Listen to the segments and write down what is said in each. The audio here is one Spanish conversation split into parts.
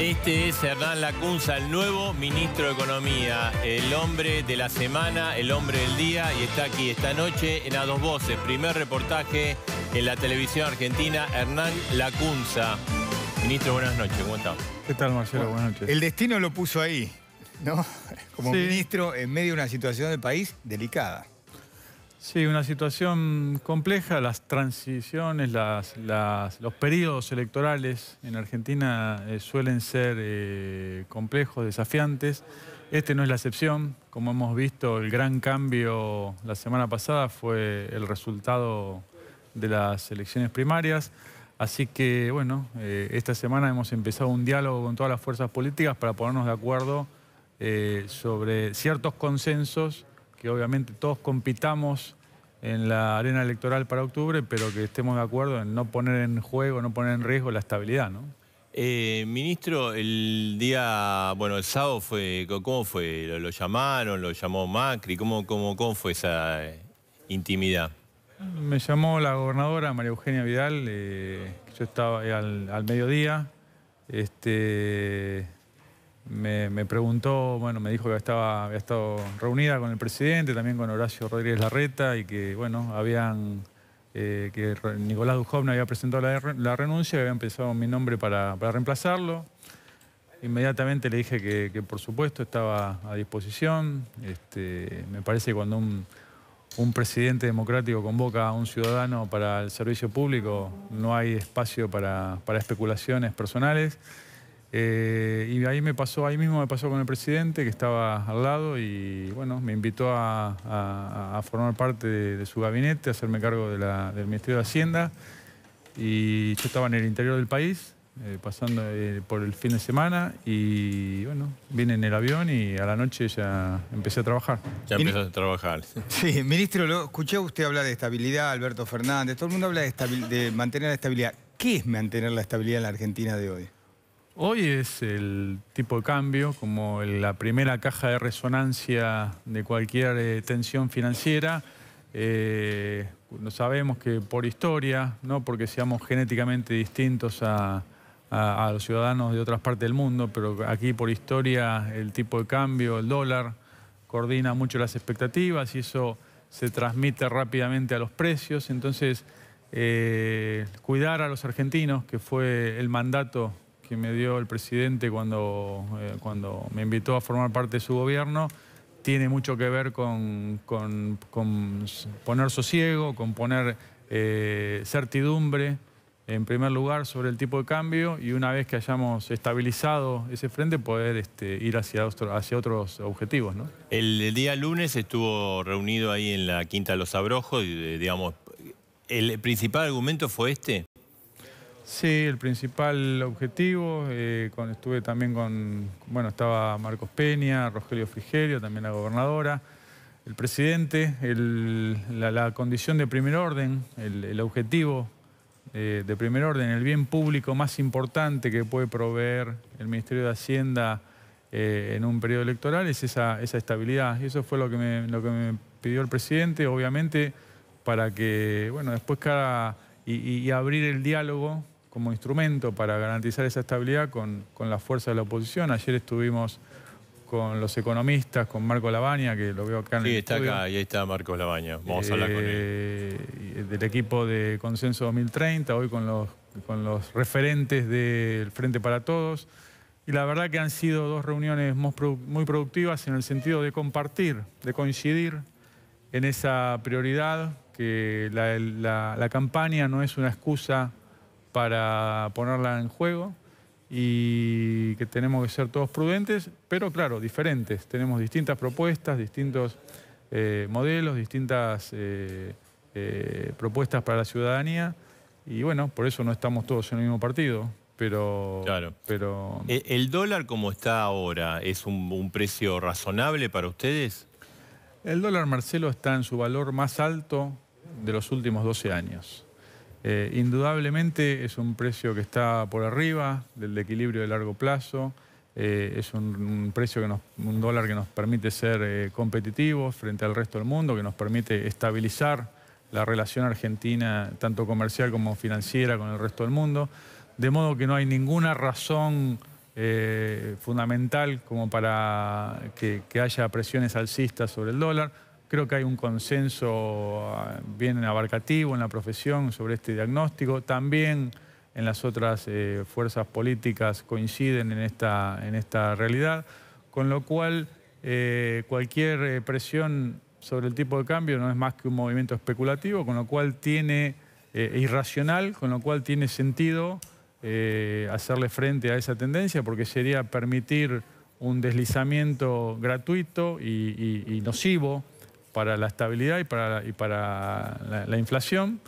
Este es Hernán Lacunza, el nuevo ministro de Economía, el hombre de la semana, el hombre del día, y está aquí esta noche en A Dos Voces, primer reportaje en la televisión argentina, Hernán Lacunza. Ministro, buenas noches, ¿cómo está? ¿Qué tal, Marcelo? buenas noches. El destino lo puso ahí, ¿no? Como ministro en medio de una situación del país delicada. Sí, una situación compleja, las transiciones, los periodos electorales en Argentina eh, suelen ser eh, complejos, desafiantes. Este no es la excepción, como hemos visto, el gran cambio la semana pasada fue el resultado de las elecciones primarias. Así que, bueno, eh, esta semana hemos empezado un diálogo con todas las fuerzas políticas para ponernos de acuerdo sobre ciertos consensos que obviamente todos compitamos en la arena electoral para octubre, pero que estemos de acuerdo en no poner en juego, no poner en riesgo la estabilidad, ¿no? Eh, ministro, el día, bueno, el sábado fue, ¿cómo fue? ¿Lo, llamaron? ¿Lo llamó Macri? ¿Cómo, cómo, cómo fue esa eh, intimidad? Me llamó la gobernadora María Eugenia Vidal, eh, yo estaba al, al mediodía, este, me, preguntó, bueno, me dijo que estaba, había estado reunida con el presidente, también con Horacio Rodríguez Larreta, y que, bueno, habían, eh, que Nicolás Dujovna había presentado la, renuncia, y había empezado mi nombre para, reemplazarlo. Inmediatamente le dije que, por supuesto estaba a disposición. Este, me parece que cuando un, presidente democrático convoca a un ciudadano para el servicio público, no hay espacio para especulaciones personales. Eh, y ahí me pasó, ahí mismo me pasó con el presidente que estaba al lado y bueno, me invitó a, formar parte de, su gabinete, a hacerme cargo del Ministerio de Hacienda. Y yo estaba en el interior del país, eh, pasando eh, por el fin de semana y bueno, vine en el avión y a la noche ya empecé a trabajar. Ya empezó a trabajar. Sí, ministro, escuché usted hablar de estabilidad, Alberto Fernández, todo el mundo habla de, de mantener la estabilidad. ¿Qué es mantener la estabilidad en la Argentina de hoy? Hoy es el tipo de cambio como la primera caja de resonancia de cualquier eh, tensión financiera. Eh, sabemos que por historia, no porque seamos genéticamente distintos a, los ciudadanos de otras partes del mundo, pero aquí por historia el tipo de cambio, el dólar, coordina mucho las expectativas y eso se transmite rápidamente a los precios. Entonces, eh, cuidar a los argentinos, que fue el mandato que me dio el presidente cuando, eh, cuando me invitó a formar parte de su gobierno tiene mucho que ver con, poner sosiego, con poner eh, certidumbre, en primer lugar, sobre el tipo de cambio y una vez que hayamos estabilizado ese frente, poder este, ir hacia, hacia otros objetivos. El, día lunes estuvo reunido ahí en la Quinta de los Abrojos, y, eh, digamos, ¿el principal argumento fue este? Sí, el principal objetivo, eh, estuve también con, bueno, estaba Marcos Peña, Rogelio Frigerio, también la gobernadora, el presidente, la, condición de primer orden, el, objetivo eh, de primer orden, el bien público más importante que puede proveer el Ministerio de Hacienda eh, en un periodo electoral es esa, estabilidad. Y eso fue lo que, me, lo que me pidió el presidente, obviamente, para que, bueno, después cada... y abrir el diálogo como instrumento para garantizar esa estabilidad con, con la fuerza de la oposición. Ayer estuvimos con los economistas, con Marco Labaña, que lo veo acá en sí, está acá, y ahí está Marco Labaña. Vamos a hablar con él. Eh, del equipo de Consenso 2030, hoy con los, con los referentes del Frente para Todos. Y la verdad que han sido dos reuniones muy productivas en el sentido de compartir, de coincidir en esa prioridad, que la, la, la campaña no es una excusa para ponerla en juego y que tenemos que ser todos prudentes, pero claro, diferentes. Tenemos distintas propuestas, distintos eh, modelos, distintas eh, eh, propuestas para la ciudadanía y bueno, por eso no estamos todos en el mismo partido. Pero, claro. pero... ¿E-, ¿El dólar como está ahora es un, un precio razonable para ustedes? El dólar, Marcelo, está en su valor más alto de los últimos 12 años. Eh, indudablemente es un precio que está por arriba del equilibrio de largo plazo, eh, es un, precio que nos, un dólar que nos permite ser eh, competitivos frente al resto del mundo, que nos permite estabilizar la relación argentina, tanto comercial como financiera, con el resto del mundo. De modo que no hay ninguna razón fundamental como para que haya presiones alcistas sobre el dólar. Creo que hay un consenso ah, bien abarcativo en la profesión sobre este diagnóstico. También en las otras eh, fuerzas políticas coinciden en esta, en esta realidad, con lo cual eh, cualquier eh, presión sobre el tipo de cambio no es más que un movimiento especulativo, con lo cual tiene, irracional, con lo cual tiene sentido hacerle frente a esa tendencia, porque sería permitir un deslizamiento gratuito y nocivo para la estabilidad y para, la, inflación.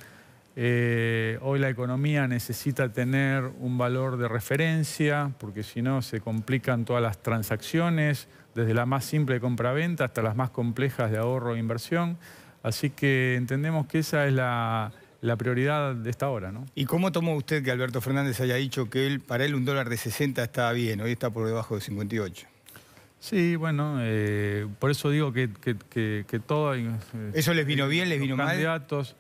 Eh, hoy la economía necesita tener un valor de referencia, porque si no se complican todas las transacciones, desde la más simple de compra venta hasta las más complejas de ahorro e inversión. Así que entendemos que esa es la, prioridad de esta hora. ¿no? ¿Y cómo tomó usted que Alberto Fernández haya dicho que para él un dólar de 60 estaba bien, hoy está por debajo de 58? Sí, bueno, eh, por eso digo que, que, todo... Eh, ¿Eso les vino eh, bien, les vino candidatos.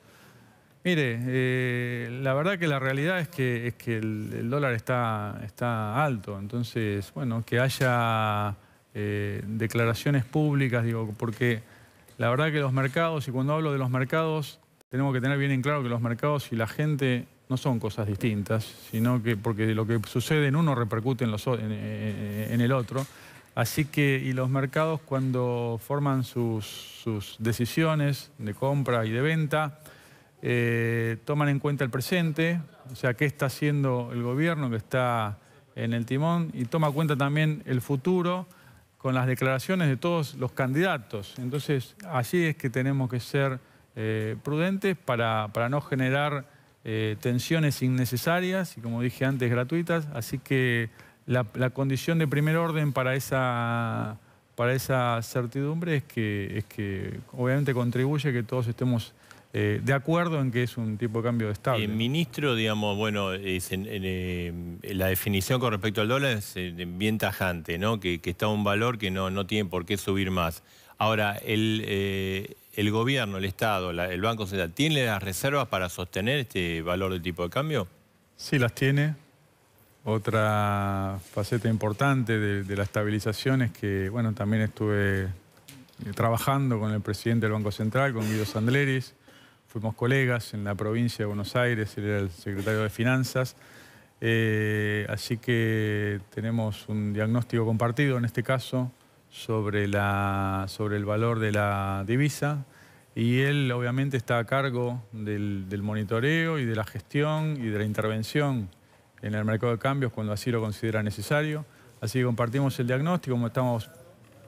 Mire, la verdad que la realidad es que, es que el, dólar está, está alto, entonces, bueno, que haya declaraciones públicas, digo, porque la verdad que los mercados, y cuando hablo de los mercados, tenemos que tener bien en claro que los mercados y la gente no son cosas distintas, sino que porque lo que sucede en uno repercute en, los, en el otro. Así que, y los mercados cuando forman sus, decisiones de compra y de venta, eh, toman en cuenta el presente, o sea, qué está haciendo el gobierno que está en el timón, y toma cuenta también el futuro con las declaraciones de todos los candidatos. Entonces, así es que tenemos que ser eh, prudentes para, no generar eh, tensiones innecesarias y, como dije antes, gratuitas. Así que la, condición de primer orden para esa, para esa certidumbre es que, es que obviamente contribuye que todos estemos eh, de acuerdo en que es un tipo de cambio de El ministro, digamos, bueno, eh, la definición con respecto al dólar es eh, bien tajante, ¿no? Que, está un valor que no, no tiene por qué subir más. Ahora, el, gobierno, el Estado, el Banco Central, ¿tiene las reservas para sostener este valor del tipo de cambio? Sí, las tiene. Otra faceta importante de, la estabilización es que, bueno, también estuve eh, trabajando con el presidente del Banco Central, con Guido Sandleris. Fuimos colegas en la provincia de Buenos Aires, él era el secretario de Finanzas. Eh, así que tenemos un diagnóstico compartido en este caso sobre, la, sobre el valor de la divisa. Y él obviamente está a cargo del, del monitoreo y de la gestión y de la intervención en el mercado de cambios cuando así lo considera necesario. Así que compartimos el diagnóstico, estamos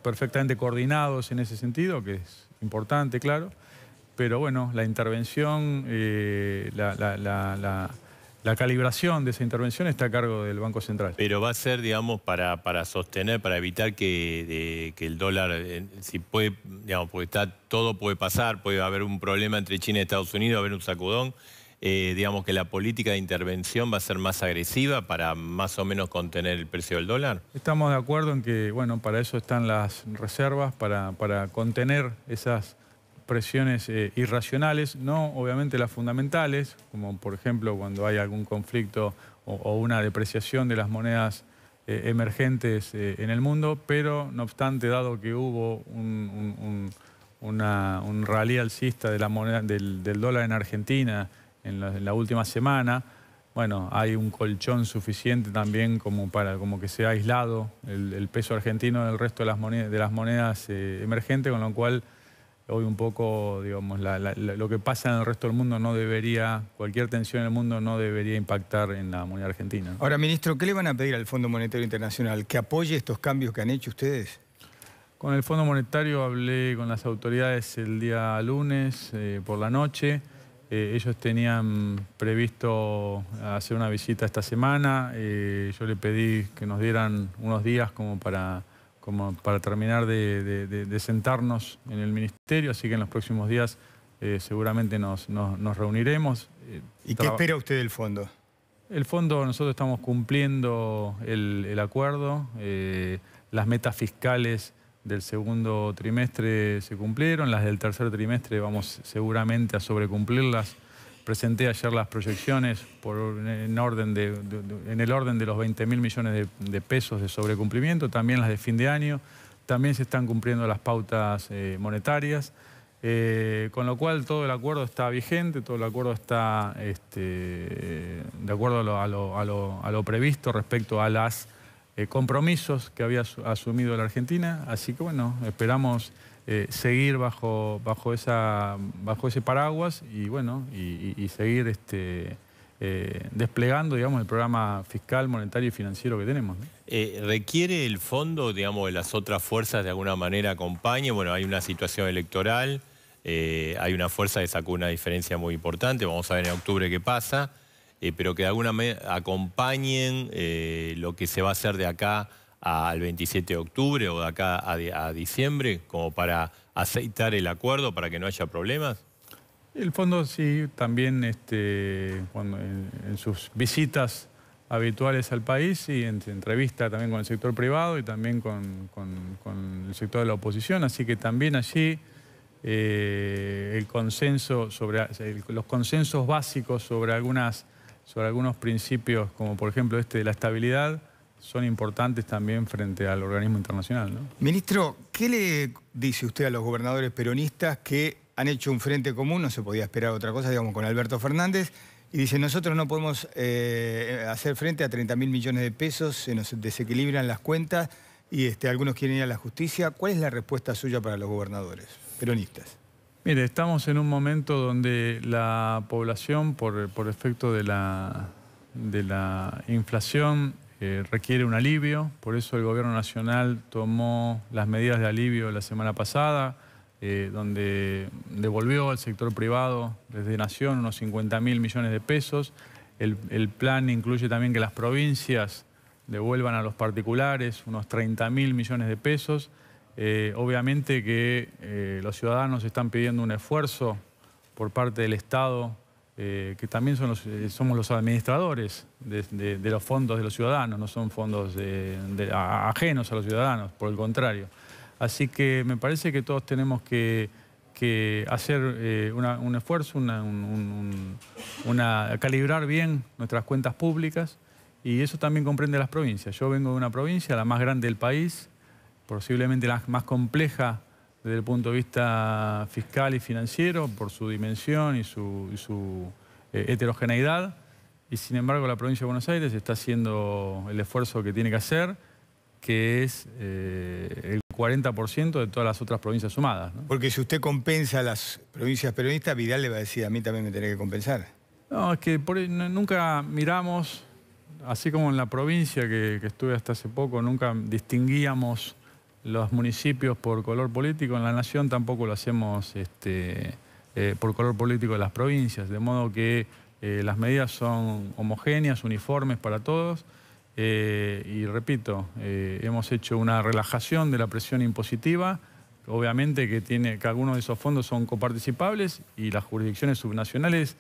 perfectamente coordinados en ese sentido, que es importante, claro. Pero bueno, la intervención, eh, la, calibración de esa intervención está a cargo del Banco Central. Pero va a ser, digamos, para, para sostener, para evitar que, el dólar, eh, si puede, digamos, porque está, todo puede pasar, puede haber un problema entre China y Estados Unidos, haber un sacudón eh, digamos que la política de intervención va a ser más agresiva para más o menos contener el precio del dólar? Estamos de acuerdo en que, bueno, para eso están las reservas, para, contener esas presiones eh, irracionales, no obviamente las fundamentales, como por ejemplo cuando hay algún conflicto o, una depreciación de las monedas eh, emergentes en el mundo, pero no obstante, dado que hubo un, rally alcista de la del dólar en Argentina, en la, última semana. Bueno, hay un colchón suficiente también como para como que sea aislado el, peso argentino del resto de las monedas, de las monedas eh, emergentes, con lo cual hoy un poco, digamos, lo que pasa en el resto del mundo no debería, cualquier tensión en el mundo no debería impactar en la moneda argentina. Ahora, ministro, ¿qué le van a pedir al Fondo Monetario Internacional? ¿Que apoye estos cambios que han hecho ustedes? Con el Fondo Monetario hablé con las autoridades el día lunes eh, por la noche. Eh, ellos tenían previsto hacer una visita esta semana. Eh, yo le pedí que nos dieran unos días como para, para terminar de, sentarnos en el ministerio, así que en los próximos días eh, seguramente nos, reuniremos. ¿Y qué espera usted del fondo? El fondo, nosotros estamos cumpliendo el acuerdo, las metas fiscales del segundo trimestre se cumplieron, las del tercer trimestre vamos seguramente a sobrecumplirlas. Presenté ayer las proyecciones en, el orden de los 20 mil millones de, pesos de sobrecumplimiento, también las de fin de año, también se están cumpliendo las pautas eh, monetarias, eh, con lo cual todo el acuerdo está vigente, todo el acuerdo está este, de acuerdo a lo previsto respecto a las eh, compromisos que había asumido la Argentina, así que bueno, esperamos eh, seguir bajo, bajo, esa, bajo ese paraguas y bueno, y, seguir este, eh, desplegando, digamos, el programa fiscal, monetario y financiero que tenemos. ¿Requiere el fondo, digamos, de las otras fuerzas de alguna manera acompañe? Bueno, hay una situación electoral, hay una fuerza que sacó una diferencia muy importante, vamos a ver en octubre qué pasa. Eh, pero que de alguna manera acompañen eh, lo que se va a hacer de acá al 27 de octubre o de acá a, diciembre, como para aceitar el acuerdo, para que no haya problemas? El fondo sí, también este, en, sus visitas habituales al país y en entrevista también con el sector privado y también con, el sector de la oposición, así que también allí eh, el consenso sobre, los consensos básicos sobre algunas sobre algunos principios, como por ejemplo este de la estabilidad, son importantes también frente al organismo internacional. ¿no? Ministro, ¿qué le dice usted a los gobernadores peronistas que han hecho un frente común, no se podía esperar otra cosa, digamos, con Alberto Fernández, y dice, nosotros no podemos eh, hacer frente a 30 mil millones de pesos, se nos desequilibran las cuentas y este, algunos quieren ir a la justicia. ¿Cuál es la respuesta suya para los gobernadores peronistas? Mire, estamos en un momento donde la población, por, efecto de la, inflación, eh, requiere un alivio. Por eso el Gobierno Nacional tomó las medidas de alivio la semana pasada, eh, donde devolvió al sector privado desde Nación unos 50 mil millones de pesos. El, el, plan incluye también que las provincias devuelvan a los particulares unos 30 mil millones de pesos. Eh, obviamente que eh, los ciudadanos están pidiendo un esfuerzo por parte del Estado, eh, que también son somos los administradores de, los fondos de los ciudadanos, no son fondos ajenos a los ciudadanos, por el contrario. Así que me parece que todos tenemos que, hacer un esfuerzo, calibrar bien nuestras cuentas públicas y eso también comprende las provincias. Yo vengo de una provincia, la más grande del país, posiblemente la más compleja desde el punto de vista fiscal y financiero, por su dimensión y su, eh, heterogeneidad. Y sin embargo, la provincia de Buenos Aires está haciendo el esfuerzo que tiene que hacer, que es eh, el 40% de todas las otras provincias sumadas. Porque si usted compensa a las provincias peronistas, Vidal le va a decir, a mí también me tiene que compensar. No, es que nunca miramos, así como en la provincia que estuve hasta hace poco, nunca distinguíamos los municipios por color político, en la nación tampoco lo hacemos este, eh, por color político de las provincias, de modo que eh, las medidas son homogéneas, uniformes para todos. Eh, y repito, hemos hecho una relajación de la presión impositiva, obviamente que, tiene, que algunos de esos fondos son coparticipables y las jurisdicciones subnacionales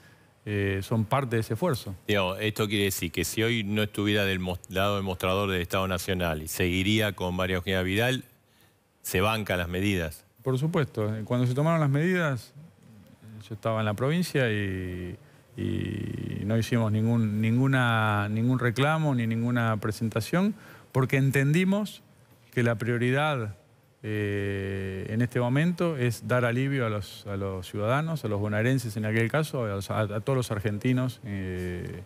son parte de ese esfuerzo. esto quiere decir que si hoy no estuviera del lado demostrador del Estado Nacional y seguiría con María Eugenia Vidal, se banca las medidas. Por supuesto. Cuando se tomaron las medidas, yo estaba en la provincia y, no hicimos ningún, ninguna, ningún reclamo ni ninguna presentación porque entendimos que la prioridad eh, en este momento es dar alivio a los, a los, ciudadanos, a los bonaerenses en aquel caso, a, todos los argentinos eh,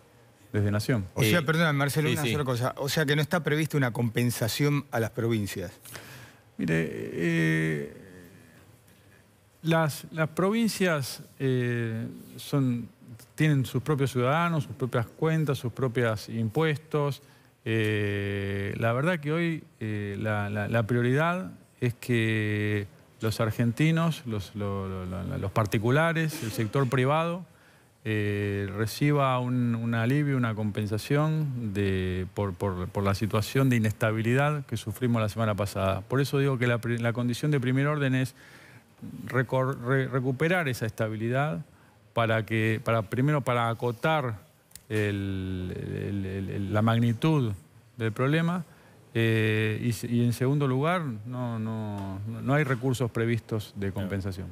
desde Nación. O sea, eh, perdón, Marcelo, una sola cosa. O sea que no está prevista una compensación a las provincias. Mire, eh, las, provincias eh, son, tienen sus propios ciudadanos, sus propias cuentas, sus propios impuestos. Eh, la verdad que hoy la, prioridad es que los argentinos, los particulares, el sector privado, eh, reciba un, alivio, una compensación de, por, por, la situación de inestabilidad que sufrimos la semana pasada. Por eso digo que la, condición de primer orden es recuperar esa estabilidad para que, para, primero para acotar la magnitud del problema eh, y, en segundo lugar no hay recursos previstos de compensación.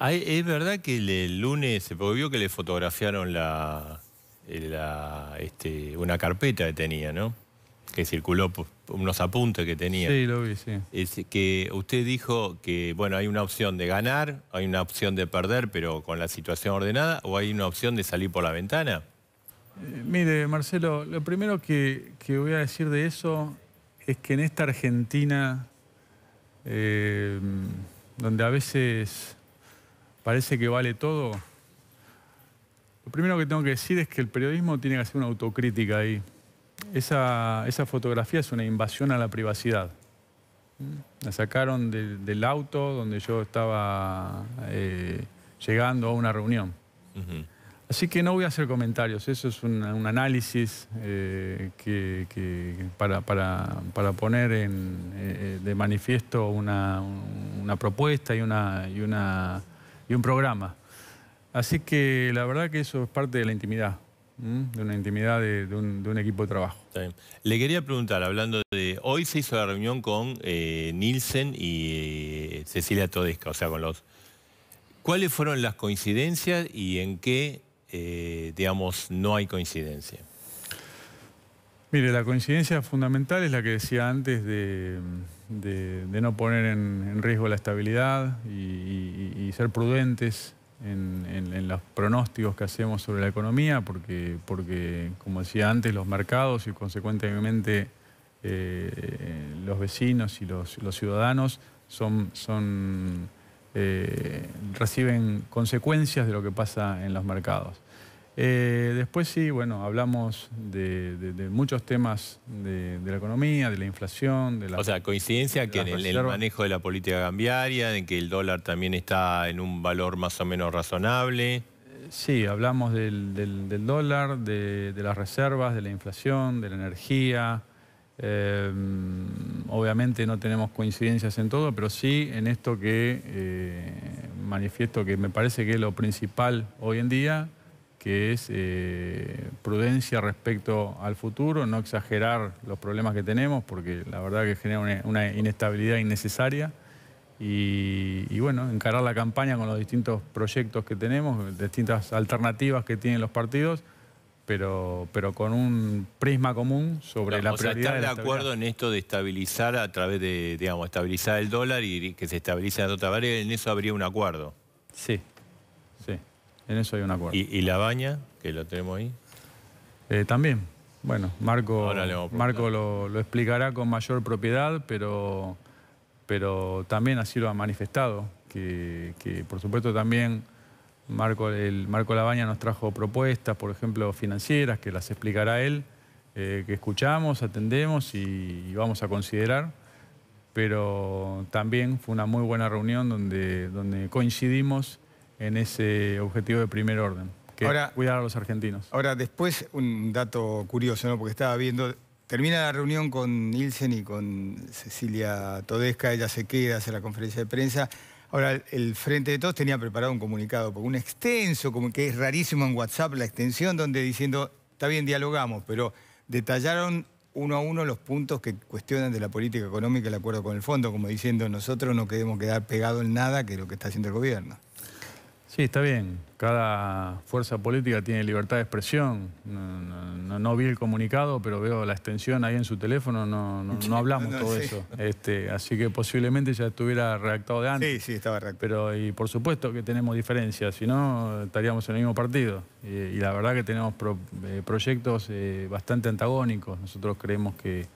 ¿Es verdad que el, lunes, se vio que le fotografiaron la, eh, este, una carpeta que tenía, ¿no? Que circuló unos apuntes que tenía. Sí, lo vi, sí. Es que usted dijo que, bueno, hay una opción de ganar, hay una opción de perder, pero con la situación ordenada, o hay una opción de salir por la ventana. Eh, mire, Marcelo, lo primero que, voy a decir de eso es que en esta Argentina, eh, donde a veces parece que vale todo. Lo primero que tengo que decir es que el periodismo tiene que hacer una autocrítica ahí. Esa, esa fotografía es una invasión a la privacidad. La sacaron del auto donde yo estaba eh, llegando a una reunión. Así que no voy a hacer comentarios, eso es un, análisis eh, que, para, poner en, eh, de manifiesto una, una propuesta y una, y una y un programa. Así que la verdad que eso es parte de la intimidad, de una intimidad de, un, equipo de trabajo. Le quería preguntar, hablando de... Hoy se hizo la reunión con eh, Nielsen y eh, Cecilia Todesca, o sea, con los... ¿Cuáles fueron las coincidencias y en qué, eh, digamos, no hay coincidencia? Mire, la coincidencia fundamental es la que decía antes de de, no poner en, riesgo la estabilidad y, ser prudentes en, los pronósticos que hacemos sobre la economía, porque, como decía antes, los mercados y consecuentemente eh, los vecinos y los, ciudadanos eh, reciben consecuencias de lo que pasa en los mercados. Eh, después sí, bueno, hablamos de, muchos temas de, la economía, de la inflación, de la... O sea, coincidencia que en el, manejo de la política cambiaria, en que el dólar también está en un valor más o menos razonable. Sí, hablamos del, dólar, de, las reservas, de la inflación, de la energía. Em, obviamente no tenemos coincidencias en todo, pero sí en esto que eh, manifiesto que me parece que es lo principal hoy en día, que es eh, prudencia respecto al futuro, no exagerar los problemas que tenemos, porque la verdad que genera una, inestabilidad innecesaria. Y, bueno, encarar la campaña con los distintos proyectos que tenemos, distintas alternativas que tienen los partidos, pero, pero con un prisma común sobre la prioridad. O sea, estar de acuerdo en esto de estabilizar a través de, digamos, estabilizar el dólar y que se estabilice en otra variable? En eso habría un acuerdo. Sí. En eso hay un acuerdo. ¿Y, la baña, que lo tenemos ahí? Eh, también. Bueno, Marco, Marco lo, explicará con mayor propiedad, pero, pero también así lo ha manifestado, que, por supuesto también... Marco, el Marco Labaña nos trajo propuestas, por ejemplo, financieras, que las explicará él, eh, que escuchamos, atendemos y, vamos a considerar. Pero también fue una muy buena reunión donde, donde coincidimos en ese objetivo de primer orden, que ahora, cuidar a los argentinos. Ahora, después, un dato curioso, ¿no? porque estaba viendo, termina la reunión con Nielsen y con Cecilia Todesca, ella se queda, hace la conferencia de prensa. Ahora, el Frente de Todos tenía preparado un comunicado, porque un extenso, como que es rarísimo en WhatsApp, la extensión, donde diciendo, está bien, dialogamos, pero detallaron uno a uno los puntos que cuestionan de la política económica el acuerdo con el fondo, como diciendo, nosotros no queremos quedar pegados en nada que lo que está haciendo el gobierno. Sí, está bien. Cada fuerza política tiene libertad de expresión. No, vi el comunicado, pero veo la extensión ahí en su teléfono. No, hablamos todo eso. Este, así que posiblemente ya estuviera reactado de antes. Sí, sí, estaba redactado. Pero, y por supuesto que tenemos diferencias, si no estaríamos en el mismo partido. Y, la verdad que tenemos eh, proyectos eh, bastante antagónicos. Nosotros creemos que,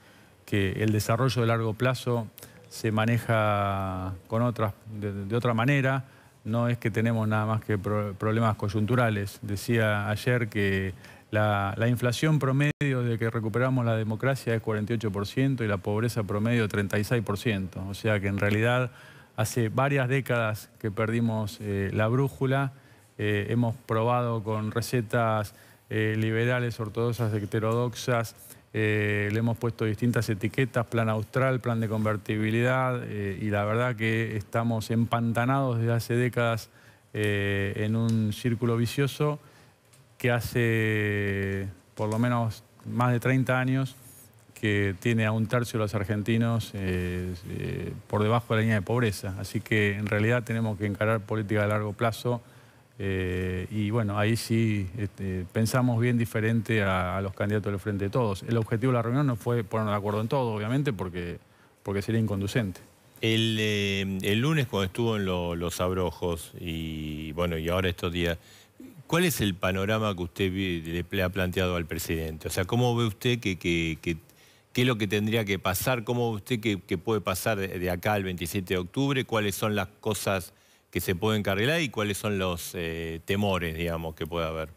el desarrollo de largo plazo se maneja con de otra manera no es que tenemos nada más que problemas coyunturales. Decía ayer que la, inflación promedio de que recuperamos la democracia es 48% y la pobreza promedio 36%. O sea que en realidad hace varias décadas que perdimos eh, la brújula, eh, hemos probado con recetas eh, liberales, ortodoxas, heterodoxas, eh, le hemos puesto distintas etiquetas, plan austral, plan de convertibilidad, eh, y la verdad que estamos empantanados desde hace décadas eh, en un círculo vicioso que hace por lo menos más de 30 años que tiene a un tercio de los argentinos por debajo de la línea de pobreza. Así que en realidad tenemos que encarar política de largo plazo eh, y bueno, ahí sí este, pensamos bien diferente a, los candidatos del Frente de Todos. El objetivo de la reunión no fue ponernos de acuerdo en todo, obviamente, porque, porque sería inconducente. El, eh, lunes cuando estuvo en los abrojos y bueno, y ahora estos días, ¿cuál es el panorama que usted le ha planteado al presidente? O sea, ¿cómo ve usted que, ¿Qué es lo que tendría que pasar? ¿Cómo ve usted que, que puede pasar de acá al 27 de octubre? ¿Cuáles son las cosas que se puede encarrilar y cuáles son los eh, temores, digamos, que puede haber?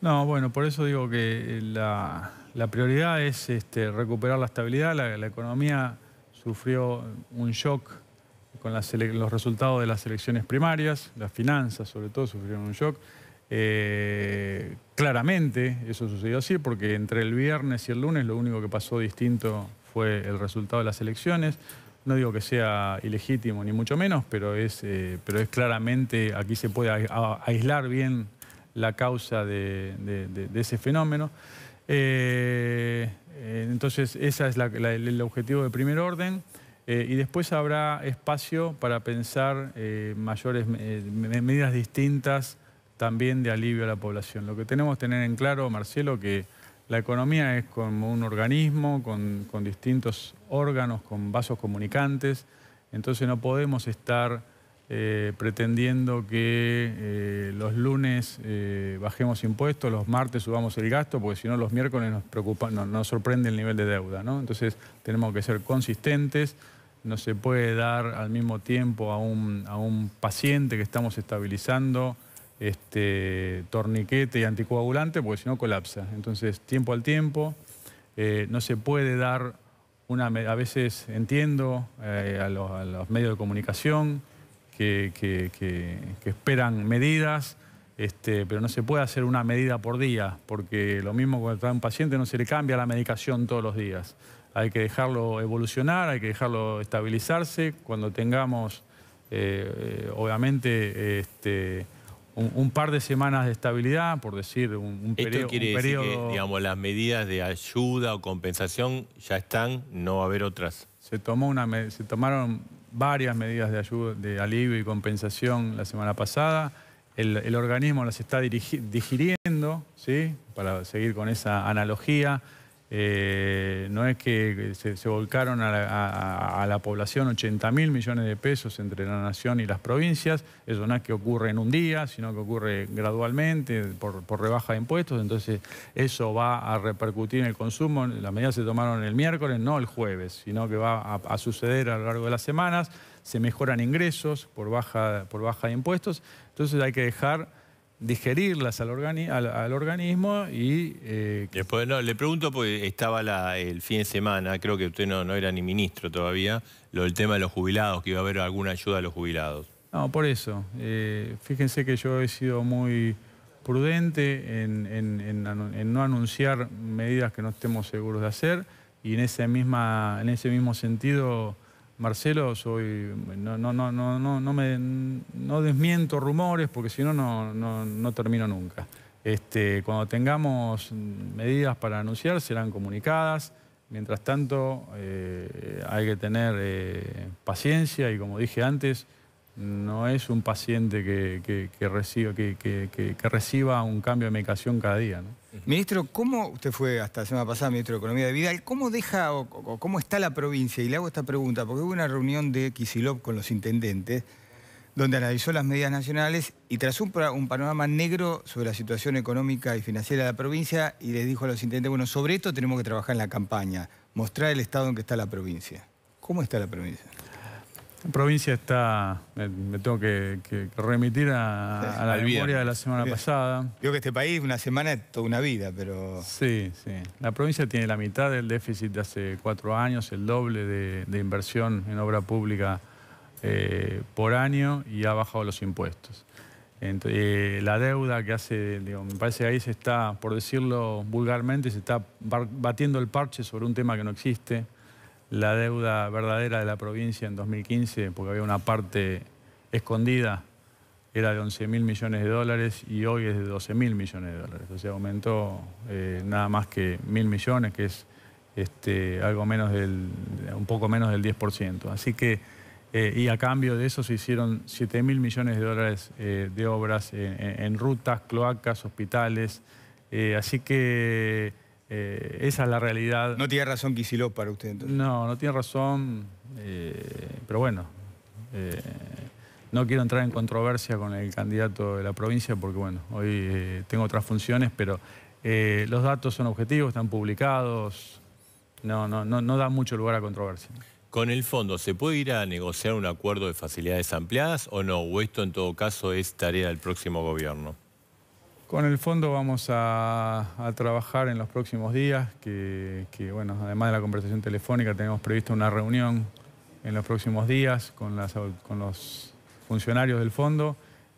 No, bueno, por eso digo que eh, la, prioridad es este, recuperar la estabilidad. La, economía sufrió un shock con los resultados de las elecciones primarias, las finanzas sobre todo sufrieron un shock. Eh, claramente eso sucedió así porque entre el viernes y el lunes lo único que pasó distinto fue el resultado de las elecciones. No digo que sea ilegítimo, ni mucho menos, pero es, eh, pero es claramente, aquí se puede aislar bien la causa de, ese fenómeno. Eh, eh, entonces, ese es el objetivo de primer orden. y después habrá espacio para pensar mayores medidas distintas también de alivio a la población. Lo que tenemos que tener en claro, Marcelo, que la economía es como un organismo con, distintos órganos, con vasos comunicantes, entonces no podemos estar eh, pretendiendo que eh, los lunes eh, bajemos impuestos, los martes subamos el gasto, porque si no los miércoles nos, sorprende el nivel de deuda. ¿no? Entonces tenemos que ser consistentes, no se puede dar al mismo tiempo a un paciente que estamos estabilizando este, torniquete y anticoagulante porque si no colapsa. Entonces, tiempo al tiempo, eh, no se puede dar una... A veces entiendo eh, a, los, medios de comunicación que, esperan medidas, este, pero no se puede hacer una medida por día, porque lo mismo cuando a un paciente no se le cambia la medicación todos los días. Hay que dejarlo evolucionar, hay que dejarlo estabilizarse. Cuando tengamos, eh, obviamente, este, un, par de semanas de estabilidad, por decir un, periodo, un periodo... decir que, digamos, las medidas de ayuda o compensación ya están, no va a haber otras. Se, tomó una, se tomaron varias medidas de ayuda, de alivio y compensación la semana pasada. El, el organismo las está digiriendo, ¿sí? para seguir con esa analogía. Eh, no es que se, volcaron a la, población 80 mil millones de pesos entre la nación y las provincias, eso no es que ocurre en un día, sino que ocurre gradualmente por, rebaja de impuestos, entonces eso va a repercutir en el consumo, las medidas se tomaron el miércoles, no el jueves, sino que va a, suceder a lo largo de las semanas, se mejoran ingresos por baja, por baja de impuestos, entonces hay que dejar digerirlas al, al, organismo y... Eh, Después, le pregunto, porque estaba el fin de semana, creo que usted no, no era ni ministro todavía, lo del tema de los jubilados, que iba a haber alguna ayuda a los jubilados. No, por eso. Eh, fíjense que yo he sido muy prudente en, en, no anunciar medidas que no estemos seguros de hacer y en ese, misma, en ese mismo sentido Marcelo, soy, no, no, no, no, no, me, no desmiento rumores porque si no, no, no termino nunca. Este, cuando tengamos medidas para anunciar, serán comunicadas. Mientras tanto, eh, hay que tener eh, paciencia y como dije antes, no es un paciente que, reciba, que, reciba un cambio de medicación cada día. ¿no? Ministro, ¿cómo usted fue hasta la semana pasada ministro de Economía de Vidal? ¿Cómo deja cómo está la provincia? Y le hago esta pregunta, porque hubo una reunión de Quisilop con los intendentes donde analizó las medidas nacionales y tras un, un, panorama negro sobre la situación económica y financiera de la provincia y les dijo a los intendentes, bueno, sobre esto tenemos que trabajar en la campaña, mostrar el estado en que está la provincia. ¿Cómo está la provincia? provincia está, me tengo que, remitir a, la memoria de la semana pasada. Digo que este país, una semana es toda una vida, pero... Sí, sí. La provincia tiene la mitad del déficit de hace cuatro años, el doble de, inversión en obra pública eh, por año y ha bajado los impuestos. Eh, la deuda que hace, digo, me parece que ahí se está, por decirlo vulgarmente, se está batiendo el parche sobre un tema que no existe la deuda verdadera de la provincia en 2015, porque había una parte escondida, era de 11 mil millones de dólares y hoy es de 12 mil millones de dólares. O sea, aumentó eh, nada más que mil millones, que es este, algo menos del, un poco menos del 10%. Así que, eh, y a cambio de eso se hicieron 7 mil millones de dólares eh, de obras en, en, rutas, cloacas, hospitales. así que eh, esa es la realidad. No tiene razón Kicillof para usted entonces. No, no tiene razón, eh, pero bueno, eh, no quiero entrar en controversia con el candidato de la provincia porque bueno, hoy tengo otras funciones, pero los datos son objetivos, están publicados, no, no, no, no da mucho lugar a controversia. Con el fondo, ¿se puede ir a negociar un acuerdo de facilidades ampliadas o no? ¿O esto en todo caso es tarea del próximo gobierno? Con el fondo vamos a, trabajar en los próximos días, que, bueno, además de la conversación telefónica tenemos previsto una reunión en los próximos días con, los funcionarios del fondo.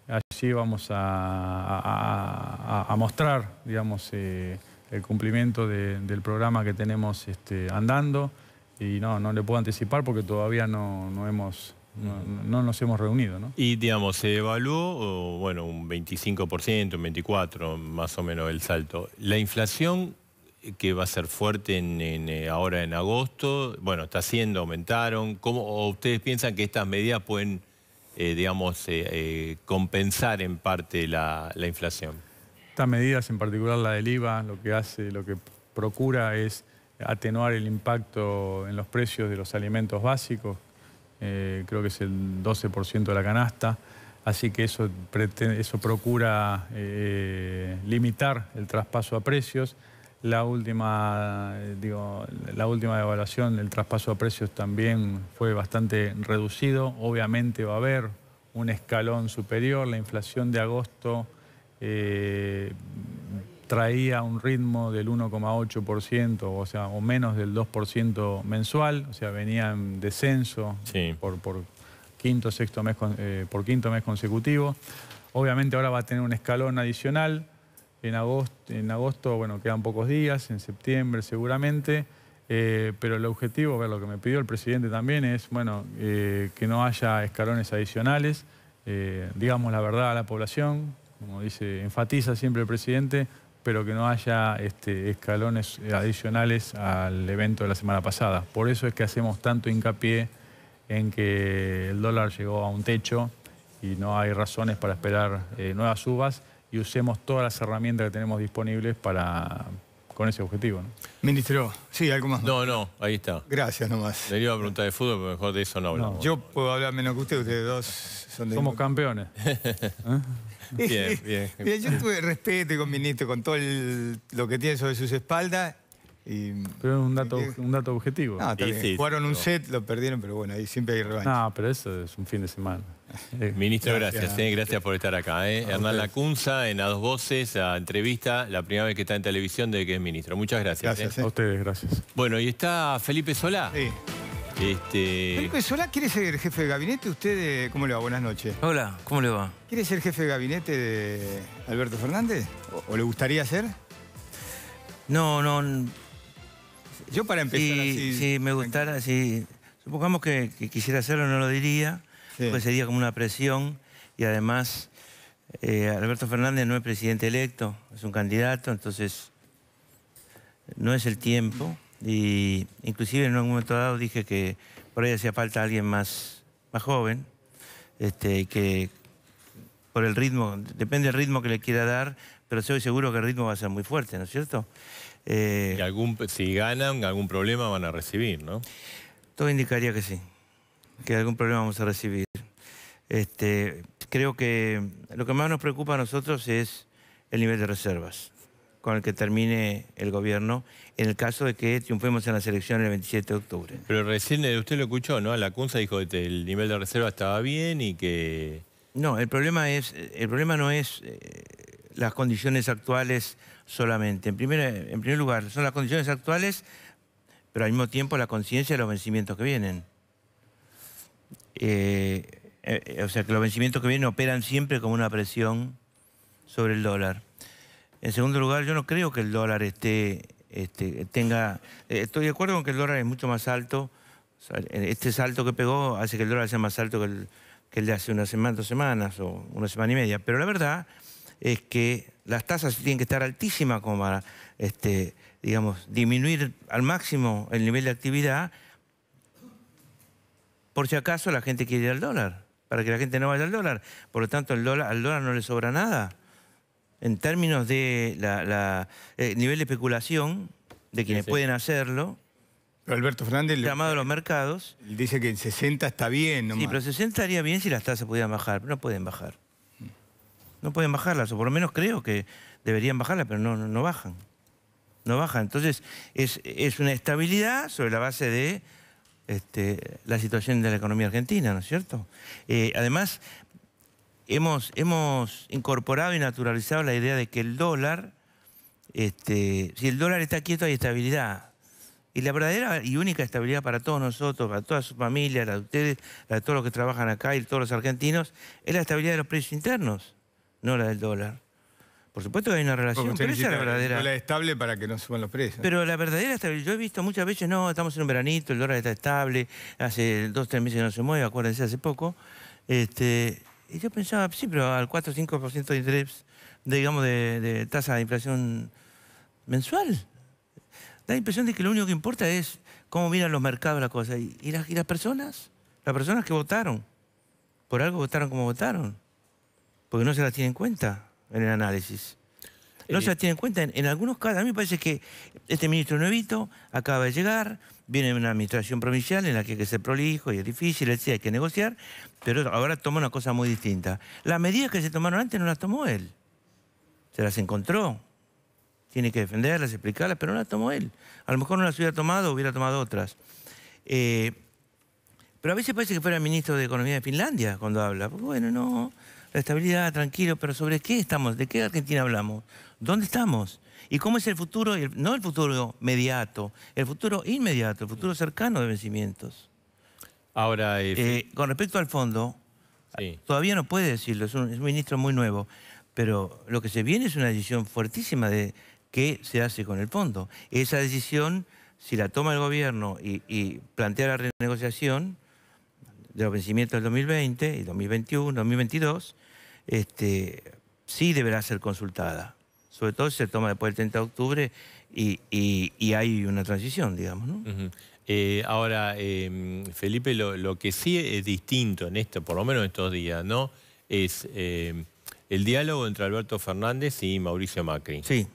Allí vamos a, mostrar, digamos, eh, el cumplimiento del programa que tenemos este, andando. Y no, no le puedo anticipar porque todavía no hemos no, nos hemos reunido. ¿no? Y digamos, se evaluó, bueno, un 25%, un 24% más o menos el salto. La inflación eh, que va a ser fuerte en, eh, ahora en agosto, bueno, está siendo, aumentaron. ¿Cómo, ¿Ustedes piensan que estas medidas pueden, eh, digamos, compensar en parte la, la inflación? Estas medidas, en particular la del IVA, lo que hace, lo que procura es atenuar el impacto en los precios de los alimentos básicos, eh, creo que es el 12% de la canasta, así que eso, eso procura eh, limitar el traspaso a precios. La última, eh, digo, la última evaluación, el traspaso a precios también fue bastante reducido. Obviamente va a haber un escalón superior. La inflación de agosto traía un ritmo del 1,8%, o sea, o menos del 2% mensual, o sea, venía en descenso por, quinto, sexto mes, eh, por quinto mes consecutivo. Obviamente ahora va a tener un escalón adicional. En agosto, en agosto bueno, quedan pocos días, en septiembre seguramente, eh, pero el objetivo, ver, lo que me pidió el presidente también es, bueno, eh, que no haya escalones adicionales, digamos la verdad a la población, como dice, enfatiza siempre el presidente, pero que no haya este, escalones adicionales al evento de la semana pasada. Por eso es que hacemos tanto hincapié en que el dólar llegó a un techo y no hay razones para esperar eh, nuevas subas y usemos todas las herramientas que tenemos disponibles para, con ese objetivo. Ministro, sí, algo más. No, no, ahí está. Gracias nomás. Le iba a preguntar de fútbol, pero mejor de eso no hablamos. Yo puedo hablar menos que usted, ustedes dos son de... Somos campeones. Bien, bien. yo tuve respeto con ministro, con todo lo que tiene sobre sus espaldas. Y, pero es un dato, un dato objetivo. Ah, jugaron un set, lo perdieron, pero bueno, ahí siempre hay revancha. No, pero eso es un fin de semana. Ministro, gracias. Eh, gracias, por estar acá. Eh. Hernán Lacunza, en A Dos Voces, a entrevista, la primera vez que está en televisión desde que es ministro. Muchas gracias. gracias eh. A ustedes, gracias. Bueno, y está Felipe Solá. Sí. Este... ¿quiere ser jefe de gabinete? ¿Usted eh, cómo le va? Buenas noches. Hola, ¿cómo le va? ¿Quiere ser jefe de gabinete de Alberto Fernández? ¿O, le gustaría ser? No, no. Yo para empezar sí, Sí, me gustara, sí. Supongamos que, quisiera hacerlo, no lo diría, pues sería como una presión y además eh, Alberto Fernández no es presidente electo, es un candidato, entonces no es el tiempo y inclusive en un momento dado dije que por ahí hacía falta alguien más, joven, este, que por el ritmo, depende del ritmo que le quiera dar, pero estoy seguro que el ritmo va a ser muy fuerte, ¿no es cierto? Eh, si ganan, algún problema van a recibir, ¿no? Todo indicaría que sí, que algún problema vamos a recibir. Este, creo que lo que más nos preocupa a nosotros es el nivel de reservas con el que termine el gobierno en el caso de que triunfemos en la elecciones el 27 de octubre. Pero recién eh, usted lo escuchó, ¿no? La CUNSA dijo que este, el nivel de reserva estaba bien y que... No, el problema, es, el problema no es eh, las condiciones actuales solamente. En primer, en primer lugar, son las condiciones actuales, pero al mismo tiempo la conciencia de los vencimientos que vienen. Eh, o sea, que los vencimientos que vienen operan siempre como una presión sobre el dólar. En segundo lugar, yo no creo que el dólar esté, este, tenga... Eh, estoy de acuerdo con que el dólar es mucho más alto. este salto que pegó hace que el dólar sea más alto que el, de hace una semana, dos semanas o una semana y media. Pero la verdad es que las tasas tienen que estar altísimas como para, este, digamos, disminuir al máximo el nivel de actividad por si acaso la gente quiere ir al dólar, para que la gente no vaya al dólar. Por lo tanto, el dólar, al dólar no le sobra nada en términos de la, eh, nivel de especulación de quienes pueden hacerlo. Alberto Fernández... Llamado a los mercados. Dice que en 60 está bien nomás. Sí, pero 60 estaría bien si las tasas pudieran bajar, pero no pueden bajar. No pueden bajarlas, o por lo menos creo que deberían bajarlas, pero no, no, bajan. No bajan. Entonces, es, una estabilidad sobre la base de este, la situación de la economía argentina, ¿no es cierto? Eh, además, hemos, incorporado y naturalizado la idea de que el dólar, este, si el dólar está quieto hay estabilidad. Y la verdadera y única estabilidad para todos nosotros, para toda su familia, la de ustedes, la de todos los que trabajan acá y todos los argentinos, es la estabilidad de los precios internos, no la del dólar. Por supuesto que hay una relación, pero esa es la verdadera. La estable para que no suban los precios. Pero la verdadera estabilidad, yo he visto muchas veces, no, estamos en un veranito, el dólar está estable, hace dos, tres meses no se mueve, acuérdense, hace poco. Este, y yo pensaba, sí, pero al 4 o 5% de interés, digamos, de, tasa de inflación mensual. Da la impresión de que lo único que importa es cómo miran los mercados la cosa. ¿Y, las, personas? Las personas que votaron. Por algo votaron como votaron. Porque no se las tienen en cuenta en el análisis. No se eh, las tienen en cuenta. En, algunos casos, a mí me parece que este ministro nuevito acaba de llegar, viene una administración provincial en la que hay que ser prolijo y es difícil, etc. hay que negociar, pero ahora toma una cosa muy distinta. Las medidas que se tomaron antes no las tomó él, se las encontró. Tiene que defenderlas, explicarlas, pero no las tomó él. A lo mejor no las hubiera tomado, hubiera tomado otras. Eh, pero a veces parece que fuera el ministro de Economía de Finlandia cuando habla. bueno, no, la estabilidad, tranquilo, pero ¿sobre qué estamos? ¿De qué Argentina hablamos? ¿Dónde estamos? ¿Y cómo es el futuro? No el futuro mediato, el futuro inmediato, el futuro cercano de vencimientos. Ahora, eh, eh, con respecto al fondo, todavía no puede decirlo, es un, ministro muy nuevo, pero lo que se viene es una decisión fuertísima de qué se hace con el fondo. Esa decisión, si la toma el gobierno y, plantea la renegociación de los vencimientos del 2020 y 2021, 2022, este, sí deberá ser consultada sobre todo se toma después del 30 de octubre y, hay una transición, digamos. Eh, ahora, em, Felipe, lo, que sí es distinto en esto, por lo menos en estos días, ¿no? Es em, el diálogo entre Alberto Fernández y Mauricio Macri. Sí.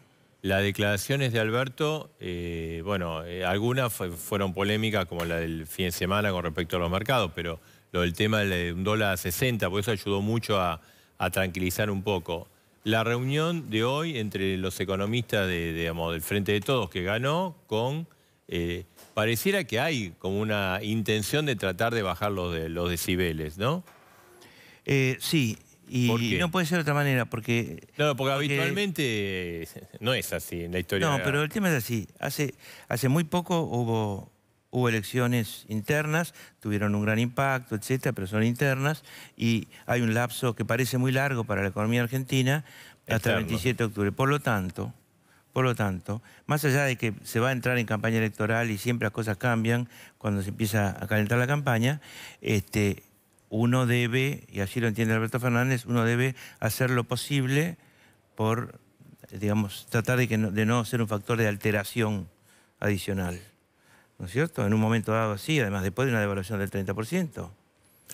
Las declaraciones de Alberto, eh, bueno, eh, algunas fueron polémicas, como la del fin de semana con respecto a los mercados, pero lo del tema de un dólar a 60, por pues eso ayudó mucho a tranquilizar un poco. La reunión de hoy entre los economistas de, del Frente de Todos que ganó con... Eh, pareciera que hay como una intención de tratar de bajar los, decibeles, ¿no? Eh, sí, y no puede ser de otra manera, porque... No, porque, porque habitualmente no es así en la historia. No, pero el tema es así. Hace, hace muy poco hubo hubo elecciones internas, tuvieron un gran impacto, etcétera, pero son internas y hay un lapso que parece muy largo para la economía argentina hasta el 27 de octubre. Por lo tanto, por lo tanto, más allá de que se va a entrar en campaña electoral y siempre las cosas cambian cuando se empieza a calentar la campaña, este, uno debe, y así lo entiende Alberto Fernández, uno debe hacer lo posible por, digamos, tratar de, que de no ser un factor de alteración adicional. ¿no es cierto? En un momento dado así, además después de una devaluación del 30%.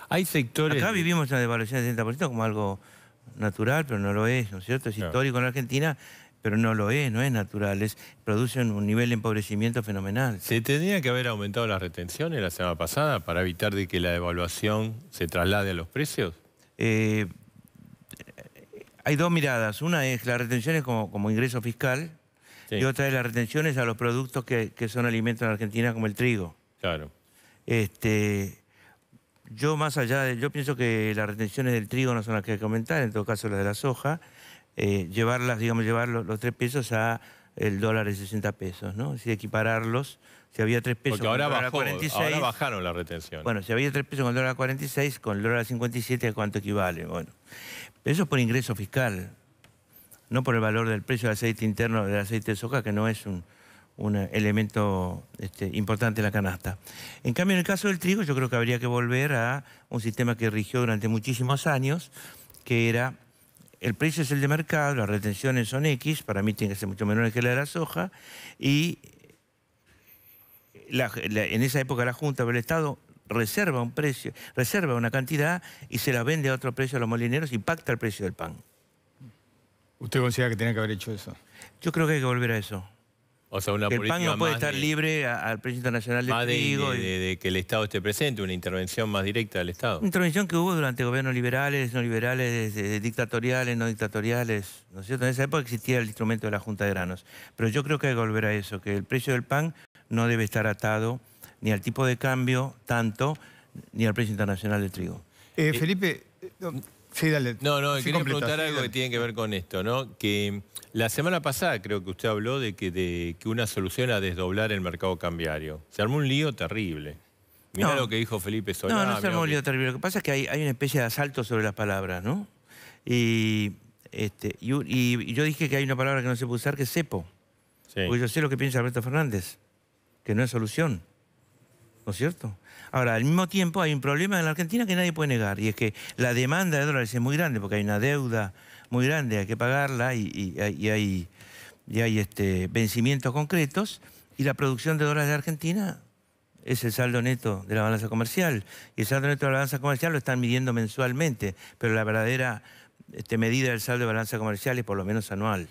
Hay sectores... Acá vivimos una devaluación del 30% como algo natural, pero no lo es, ¿no es cierto? Es histórico en la Argentina, pero no lo es, no es natural, es, producen un nivel de empobrecimiento fenomenal. ¿Se tendría que haber aumentado las retenciones la semana pasada para evitar de que la devaluación se traslade a los precios? Eh, hay dos miradas. Una es la retenciones como, como ingreso fiscal, y otra de las retenciones a los productos que, son alimentos en Argentina, como el trigo. Claro. Este, yo más allá de, yo pienso que las retenciones del trigo no son las que hay que comentar, en todo caso las de la soja, eh, llevarlas, digamos, llevar los, tres pesos a el dólar de 60 pesos, ¿no? Si equipararlos, si había tres pesos Porque ahora dólar bajó, 46, ahora bajaron las retenciones. Bueno, si había tres pesos con el dólar a 46, con el dólar a 57, ¿a cuánto equivale? Bueno, eso es por ingreso fiscal no por el valor del precio del aceite interno del aceite de soja, que no es un, eh, elemento este, importante en la canasta. En cambio, en el caso del trigo, yo creo que habría que volver a un sistema que rigió durante muchísimos años, que era el precio es el de mercado, las retenciones son X, para mí tiene que ser mucho menores que la de la soja, y en esa época la Junta del Estado reserva un precio, reserva una cantidad y se la vende a otro precio a los molineros y el precio del pan. ¿Usted considera que tenía que haber hecho eso? Yo creo que hay que volver a eso. O sea, una que el PAN no puede estar libre al precio internacional de trigo. De, de, que el Estado esté presente, una intervención más directa del Estado. intervención que hubo durante gobiernos liberales, no liberales, dictatoriales, no dictatoriales. ¿no es cierto? En esa época existía el instrumento de la Junta de Granos. Pero yo creo que hay que volver a eso, que el precio del PAN no debe estar atado ni al tipo de cambio tanto, ni al precio internacional del trigo. Eh, eh, Felipe, eh, no, no, quería preguntar algo que tiene que ver con esto, ¿no? Que la semana pasada creo que usted habló de que, de, que una solución a desdoblar el mercado cambiario. Se armó un lío terrible. mira lo que dijo Felipe Solá. No, no se armó un lío terrible. Lo que pasa es que hay, una especie de asalto sobre las palabras, ¿no? Y, este, y, yo dije que hay una palabra que no se puede usar, que sepo, cepo. Porque yo sé lo que piensa Alberto Fernández, que no es solución. ¿no es cierto? Ahora, al mismo tiempo hay un problema en la Argentina que nadie puede negar, y es que la demanda de dólares es muy grande, porque hay una deuda muy grande, hay que pagarla y, hay, y hay este, vencimientos concretos, y la producción de dólares de Argentina es el saldo neto de la balanza comercial, y el saldo neto de la balanza comercial lo están midiendo mensualmente, pero la verdadera este, medida del saldo de balanza comercial es por lo menos anual,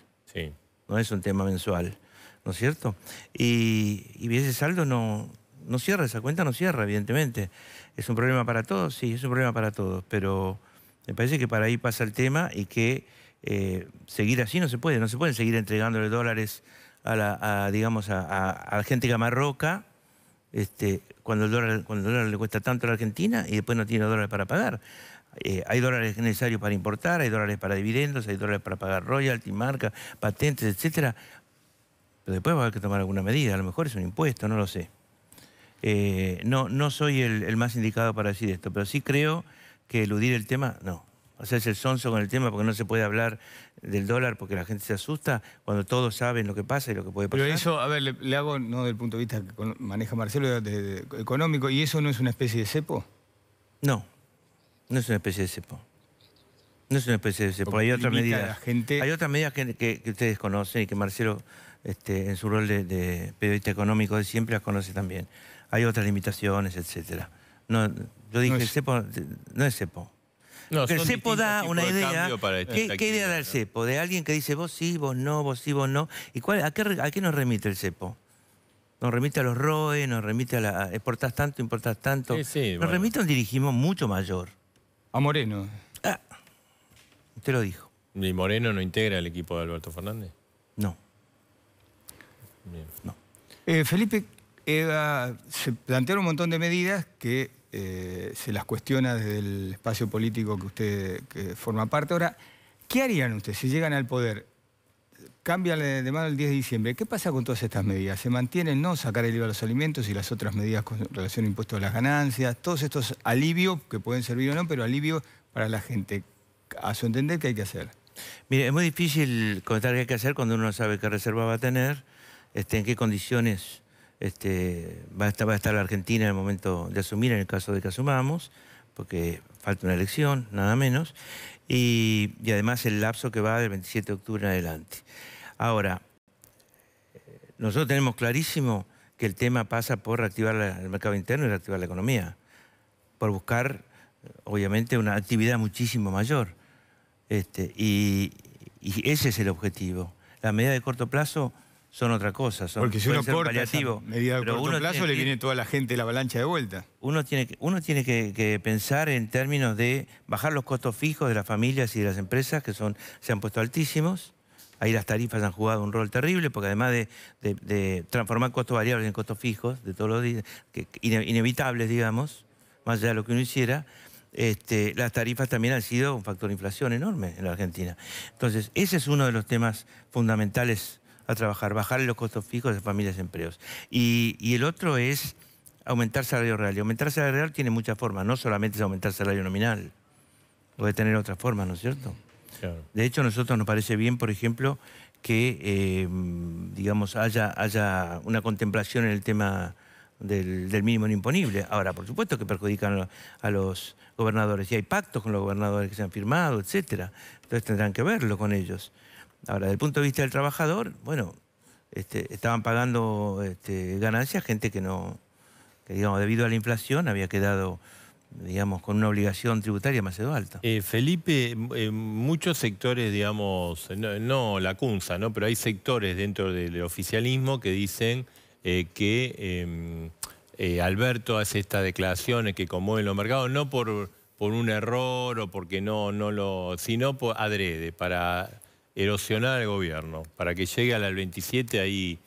no es un tema mensual. ¿No es cierto? y ese saldo no, no cierra, esa cuenta no cierra, evidentemente. ¿Es un problema para todos? Sí, es un problema para todos, pero me parece que para ahí pasa el tema y que eh, seguir así no se puede, no se pueden seguir entregándole dólares a la, digamos, a, gente que este, cuando, el dólar, cuando le cuesta tanto a la Argentina y después no tiene dólares para pagar. Eh, hay dólares necesarios para importar, hay dólares para dividendos, hay dólares para pagar royalty, marca, patentes, etcétera. Pero después va a haber que tomar alguna medida, a lo mejor es un impuesto, no lo sé. Eh, no, no soy el, más indicado para decir esto, pero sí creo que eludir el tema, no. O sea, es el sonso con el tema porque no se puede hablar del dólar porque la gente se asusta cuando todos saben lo que pasa y lo que puede pasar. Pero eso, a ver, le, hago no del punto de vista que maneja Marcelo, económico, ¿y eso no es una especie de cepo? No, no es una especie de cepo. No es una especie de cepo, hay otras medidas. Hay que, ustedes conocen y que Marcelo, este, en su rol de, periodista económico siempre, las conoce también hay otras limitaciones, etc. No, yo dije, no el cepo no es cepo. el cepo da una idea. ¿Qué, idea da el cepo? De alguien que dice vos sí, vos no, vos sí, vos no. ¿Y cuál, a, qué, nos remite el cepo? Nos remite a los ROE, nos remite a la. exportás tanto, importás tanto. Sí, sí, nos remite a un dirigismo mucho mayor. A Moreno. Ah, usted lo dijo. ¿Y Moreno no integra el equipo de Alberto Fernández? No. No. Eh, Felipe, Eva se plantearon un montón de medidas que eh, se las cuestiona desde el espacio político que usted forma parte. Ahora, ¿qué harían ustedes si llegan al poder? Cambian de mano el 10 de diciembre. ¿Qué pasa con todas estas medidas? ¿Se mantienen no sacar el IVA a los alimentos y las otras medidas con relación al impuestos a las ganancias? Todos estos alivios que pueden servir o no, pero alivio para la gente. A su entender, ¿qué hay que hacer? Mire, es muy difícil comentar qué hay que hacer cuando uno no sabe qué reserva va a tener, este, en qué condiciones este, va, a estar, la Argentina en el momento de asumir, en el caso de que asumamos, porque falta una elección, nada menos, y, además el lapso que va del 27 de octubre en adelante. Ahora, eh, nosotros tenemos clarísimo que el tema pasa por reactivar el mercado interno y reactivar la economía, por buscar, eh, obviamente, una actividad muchísimo mayor. Este, y ese es el objetivo. La medida de corto plazo son otra cosa. Son, Porque si uno corta paliativo, esa plazo, le viene toda la gente la avalancha de vuelta. Uno tiene, que, uno tiene que, pensar en términos de bajar los costos fijos de las familias y de las empresas, que son se han puesto altísimos. Ahí las tarifas han jugado un rol terrible, porque además de, transformar costos variables en costos fijos, de todos los inevitables, digamos, más allá de lo que uno hiciera, este, las tarifas también han sido un factor de inflación enorme en la Argentina. Entonces, ese es uno de los temas fundamentales a trabajar, bajar los costos fijos de familias y empleos. Y, el otro es aumentar salario real. Y aumentar salario real tiene muchas formas, no solamente es aumentar salario nominal, puede tener otras formas, ¿no es cierto? De hecho, a nosotros nos parece bien, por ejemplo, que eh, digamos haya, haya una contemplación en el tema del, mínimo no imponible. Ahora, por supuesto que perjudican a los gobernadores y hay pactos con los gobernadores que se han firmado, etcétera. Entonces tendrán que verlo con ellos. Ahora, desde el punto de vista del trabajador, bueno, este, estaban pagando este, ganancias gente que no, que digamos, debido a la inflación había quedado digamos, con una obligación tributaria demasiado alta. Eh, Felipe, muchos sectores, digamos, no, la CUNSA, ¿no? pero hay sectores dentro del oficialismo que dicen eh, que em, eh, Alberto hace estas declaraciones que conmueven los mercados, no por, por un error o porque no, no lo, sino por adrede, para erosionar al gobierno, para que llegue al 27 ahí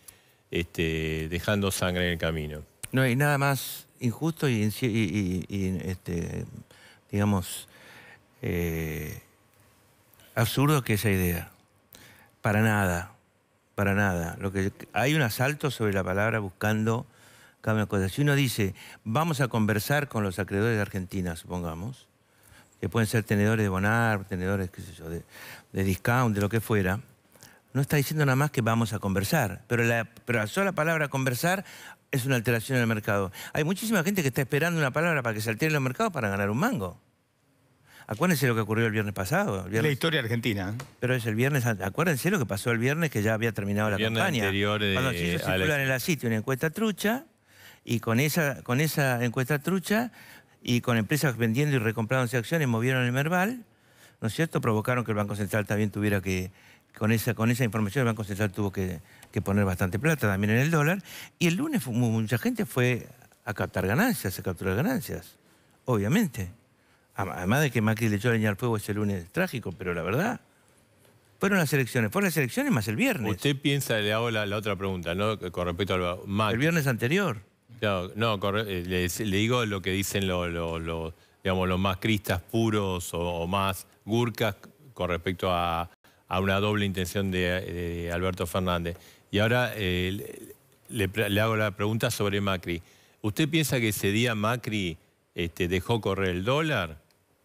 este, dejando sangre en el camino. No hay nada más injusto y, este, digamos, eh, absurdo que esa idea. Para nada, para nada. Lo que, hay un asalto sobre la palabra buscando cambiar cosas. Si uno dice, vamos a conversar con los acreedores de Argentina, supongamos, que pueden ser tenedores de Bonar, tenedores, qué sé yo, de discount, de lo que fuera, no está diciendo nada más que vamos a conversar. Pero la, sola palabra conversar es una alteración en el mercado. Hay muchísima gente que está esperando una palabra para que se alteren el mercado para ganar un mango. Acuérdense lo que ocurrió el viernes pasado. La historia argentina. ¿eh? Pero es el viernes, acuérdense lo que pasó el viernes que ya había terminado la campaña. Anterior de... Eh, Cuando se en la sitio una encuesta trucha y con esa, con esa encuesta trucha y con empresas vendiendo y recomprándose acciones movieron el Merval ¿no es cierto?, provocaron que el Banco Central también tuviera que, con esa, con esa información, el Banco Central tuvo que, poner bastante plata también en el dólar. Y el lunes mucha gente fue a captar ganancias, a capturar ganancias, obviamente. Además de que Macri le echó leña al fuego ese lunes trágico, pero la verdad, fueron las elecciones, fueron las elecciones más el viernes. Usted piensa, le hago la, otra pregunta, ¿no? Con respecto al El viernes anterior. No, eh, le, digo lo que dicen los, digamos, los más cristas puros o más Gurkas con respecto a, una doble intención de, Alberto Fernández. Y ahora eh, le, hago la pregunta sobre Macri. ¿Usted piensa que ese día Macri este, dejó correr el dólar?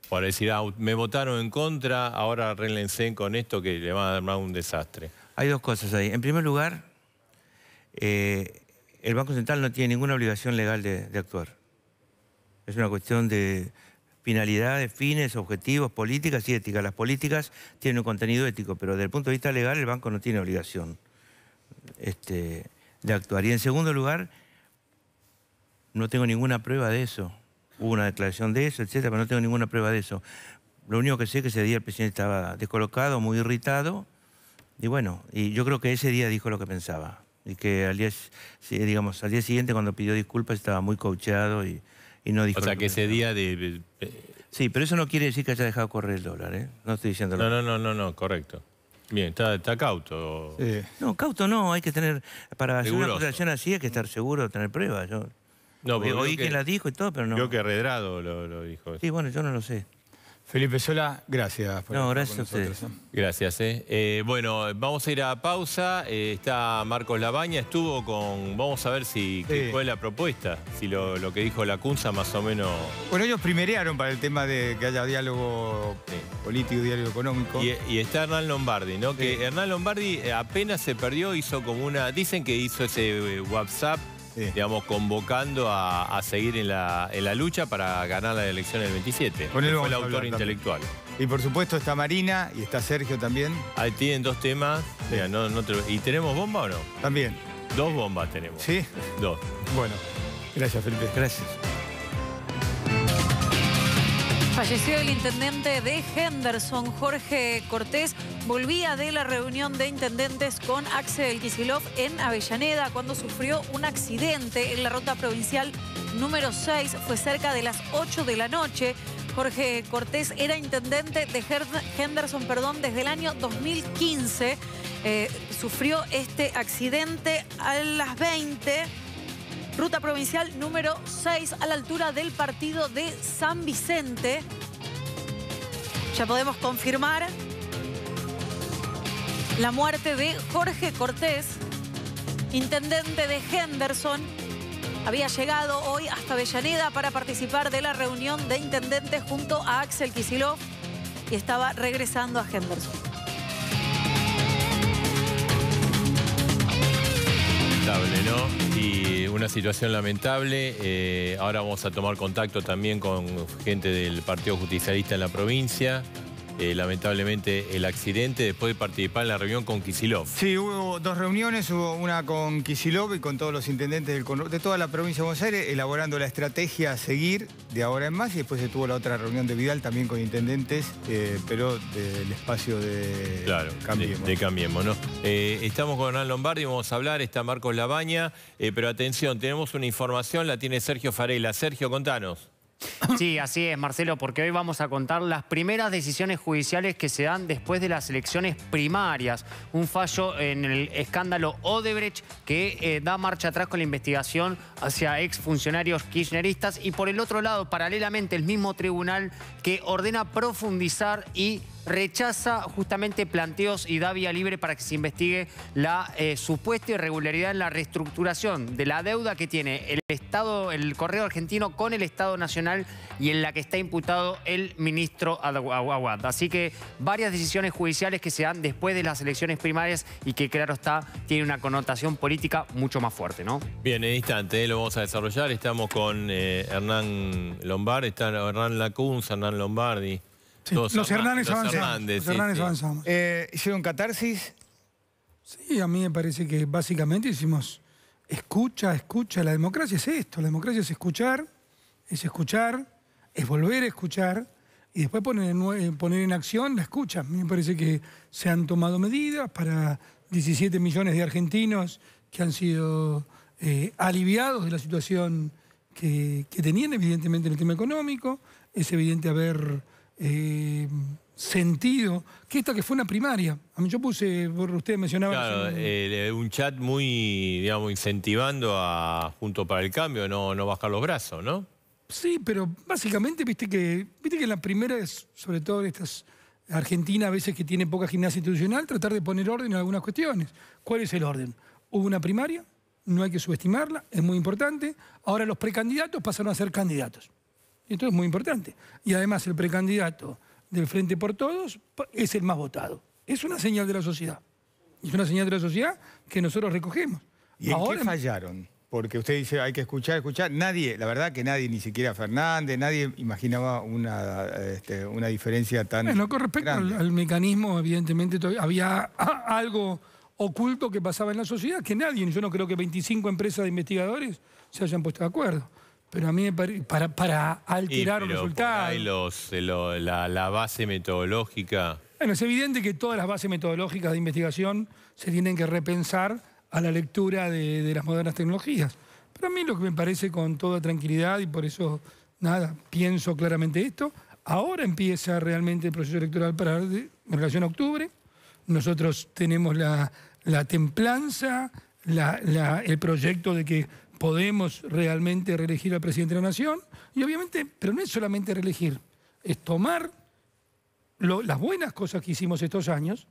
Para decir, ah, me votaron en contra, ahora arreglense con esto que le van a dar un desastre. Hay dos cosas ahí. En primer lugar, eh, el Banco Central no tiene ninguna obligación legal de actuar. Es una cuestión de, finalidades, fines, objetivos, políticas y éticas. Las políticas tienen un contenido ético, pero desde el punto de vista legal el banco no tiene obligación este, de actuar. Y en segundo lugar, no tengo ninguna prueba de eso. Hubo una declaración de eso, etcétera, pero no tengo ninguna prueba de eso. Lo único que sé es que ese día el presidente estaba descolocado, muy irritado, y bueno, y yo creo que ese día dijo lo que pensaba. Y que al día, digamos, al día siguiente cuando pidió disculpas estaba muy coacheado y, dijo... O sea, que ese día de... Sí, pero eso no quiere decir que haya dejado correr el dólar, ¿eh? No estoy diciendo... No, no, no, no, no, correcto. Bien, está, está cauto. No, cauto no, hay que tener... Para hacer una acusación así hay que estar seguro, tener pruebas. Yo, no, oí que, la dijo y todo, pero no... Creo que Redrado lo, dijo. Sí, bueno, yo no lo sé. Felipe Sola, gracias. Por no, gracias a ustedes. Gracias. Eh. eh. bueno, vamos a ir a pausa. Eh, está Marcos Labaña, estuvo con... Vamos a ver si fue la propuesta, si lo, que dijo la Cunza más o menos... Bueno, ellos primerearon para el tema de que haya diálogo político, diálogo económico. Y, está Hernán Lombardi, ¿no? Que Hernán Lombardi apenas se perdió, hizo como una... Dicen que hizo ese eh, WhatsApp digamos, convocando a, seguir en la, lucha para ganar la elección del 27. Con el autor intelectual. Y por supuesto está Marina y está Sergio también. Ahí tienen dos temas. ¿Y tenemos bomba o no? También. Dos bombas tenemos. ¿Sí? Dos. Bueno, gracias Felipe. Gracias. Falleció el intendente de Henderson, Jorge Cortés. Volvía de la reunión de intendentes con Axel Kisilov en Avellaneda cuando sufrió un accidente en la ruta provincial número 6. Fue cerca de las 8 de la noche. Jorge Cortés era intendente de Henderson perdón, desde el año 2015. Eh, sufrió este accidente a las 20 ruta provincial número 6 a la altura del partido de San Vicente. Ya podemos confirmar la muerte de Jorge Cortés, intendente de Henderson. Había llegado hoy hasta Bellaneda para participar de la reunión de intendentes junto a Axel Kisilov y estaba regresando a Henderson. Y una situación lamentable. Eh, ahora vamos a tomar contacto también con gente del Partido Justicialista en la provincia. Eh, lamentablemente el accidente después de participar en la reunión con Kisilov. Sí, hubo dos reuniones, hubo una con Kisilov y con todos los intendentes de toda la provincia de Buenos Aires, elaborando la estrategia a seguir de ahora en más, y después se tuvo la otra reunión de Vidal también con intendentes, eh, pero del espacio de claro, Cambiemos. De, eh, estamos con Hernán Lombardi, vamos a hablar, está Marcos Labaña, pero atención, tenemos una información, la tiene Sergio Farela. Sergio, contanos. Sí, así es, Marcelo, porque hoy vamos a contar las primeras decisiones judiciales que se dan después de las elecciones primarias. Un fallo en el escándalo Odebrecht que eh, da marcha atrás con la investigación hacia exfuncionarios kirchneristas y por el otro lado, paralelamente, el mismo tribunal que ordena profundizar y rechaza justamente planteos y da vía libre para que se investigue la eh, supuesta irregularidad en la reestructuración de la deuda que tiene el Estado, el Correo Argentino con el Estado Nacional y en la que está imputado el ministro Aguad. Así que varias decisiones judiciales que se dan después de las elecciones primarias y que claro está, tiene una connotación política mucho más fuerte, ¿no? Bien, en instante eh, lo vamos a desarrollar. Estamos con eh, Hernán Lombardi, está Hernán Lacunza, Hernán Lombardi. Los, Hernández avanzamos. Eh, ¿Hicieron catarsis? Sí, a mí me parece que básicamente hicimos escucha, escucha. La democracia es esto, la democracia es escuchar, es escuchar, es volver a escuchar y después poner en, eh, poner en acción la escucha. A mí me parece que se han tomado medidas para 17 millones de argentinos que han sido eh, aliviados de la situación que, que tenían, evidentemente, en el tema económico. Es evidente haber eh, sentido que esta que fue una primaria. A mí yo puse, ustedes mencionaba... Eh, un... chat muy, digamos, incentivando a Junto para el Cambio, no, no bajar los brazos, ¿no? Sí, pero básicamente, viste que, viste que la primera es, sobre todo en estas... Argentina a veces que tiene poca gimnasia institucional, tratar de poner orden en algunas cuestiones. ¿Cuál es el orden? Hubo una primaria, no hay que subestimarla, es muy importante. Ahora los precandidatos pasaron a ser candidatos. Esto es muy importante. Y además el precandidato del Frente por Todos es el más votado. Es una señal de la sociedad. Es una señal de la sociedad que nosotros recogemos. ¿Y en Ahora, qué fallaron? Porque usted dice, hay que escuchar, escuchar. Nadie, la verdad que nadie, ni siquiera Fernández, nadie imaginaba una, este, diferencia tan Bueno, con respecto al, mecanismo, evidentemente había algo oculto que pasaba en la sociedad que nadie, yo no creo que 25 empresas de investigadores se hayan puesto de acuerdo. Pero a mí me parece, para, para alterar los resultados. Los, eh, la, la base metodológica. Bueno, es evidente que todas las bases metodológicas de investigación se tienen que repensar a la lectura de, las modernas tecnologías. Pero a mí lo que me parece con toda tranquilidad, y por eso, nada, pienso claramente esto, ahora empieza realmente el proceso electoral para, en relación a octubre. Nosotros tenemos la, templanza, el proyecto de que podemos realmente reelegir al presidente de la Nación. Y obviamente, pero no es solamente reelegir, es tomar las buenas cosas que hicimos estos años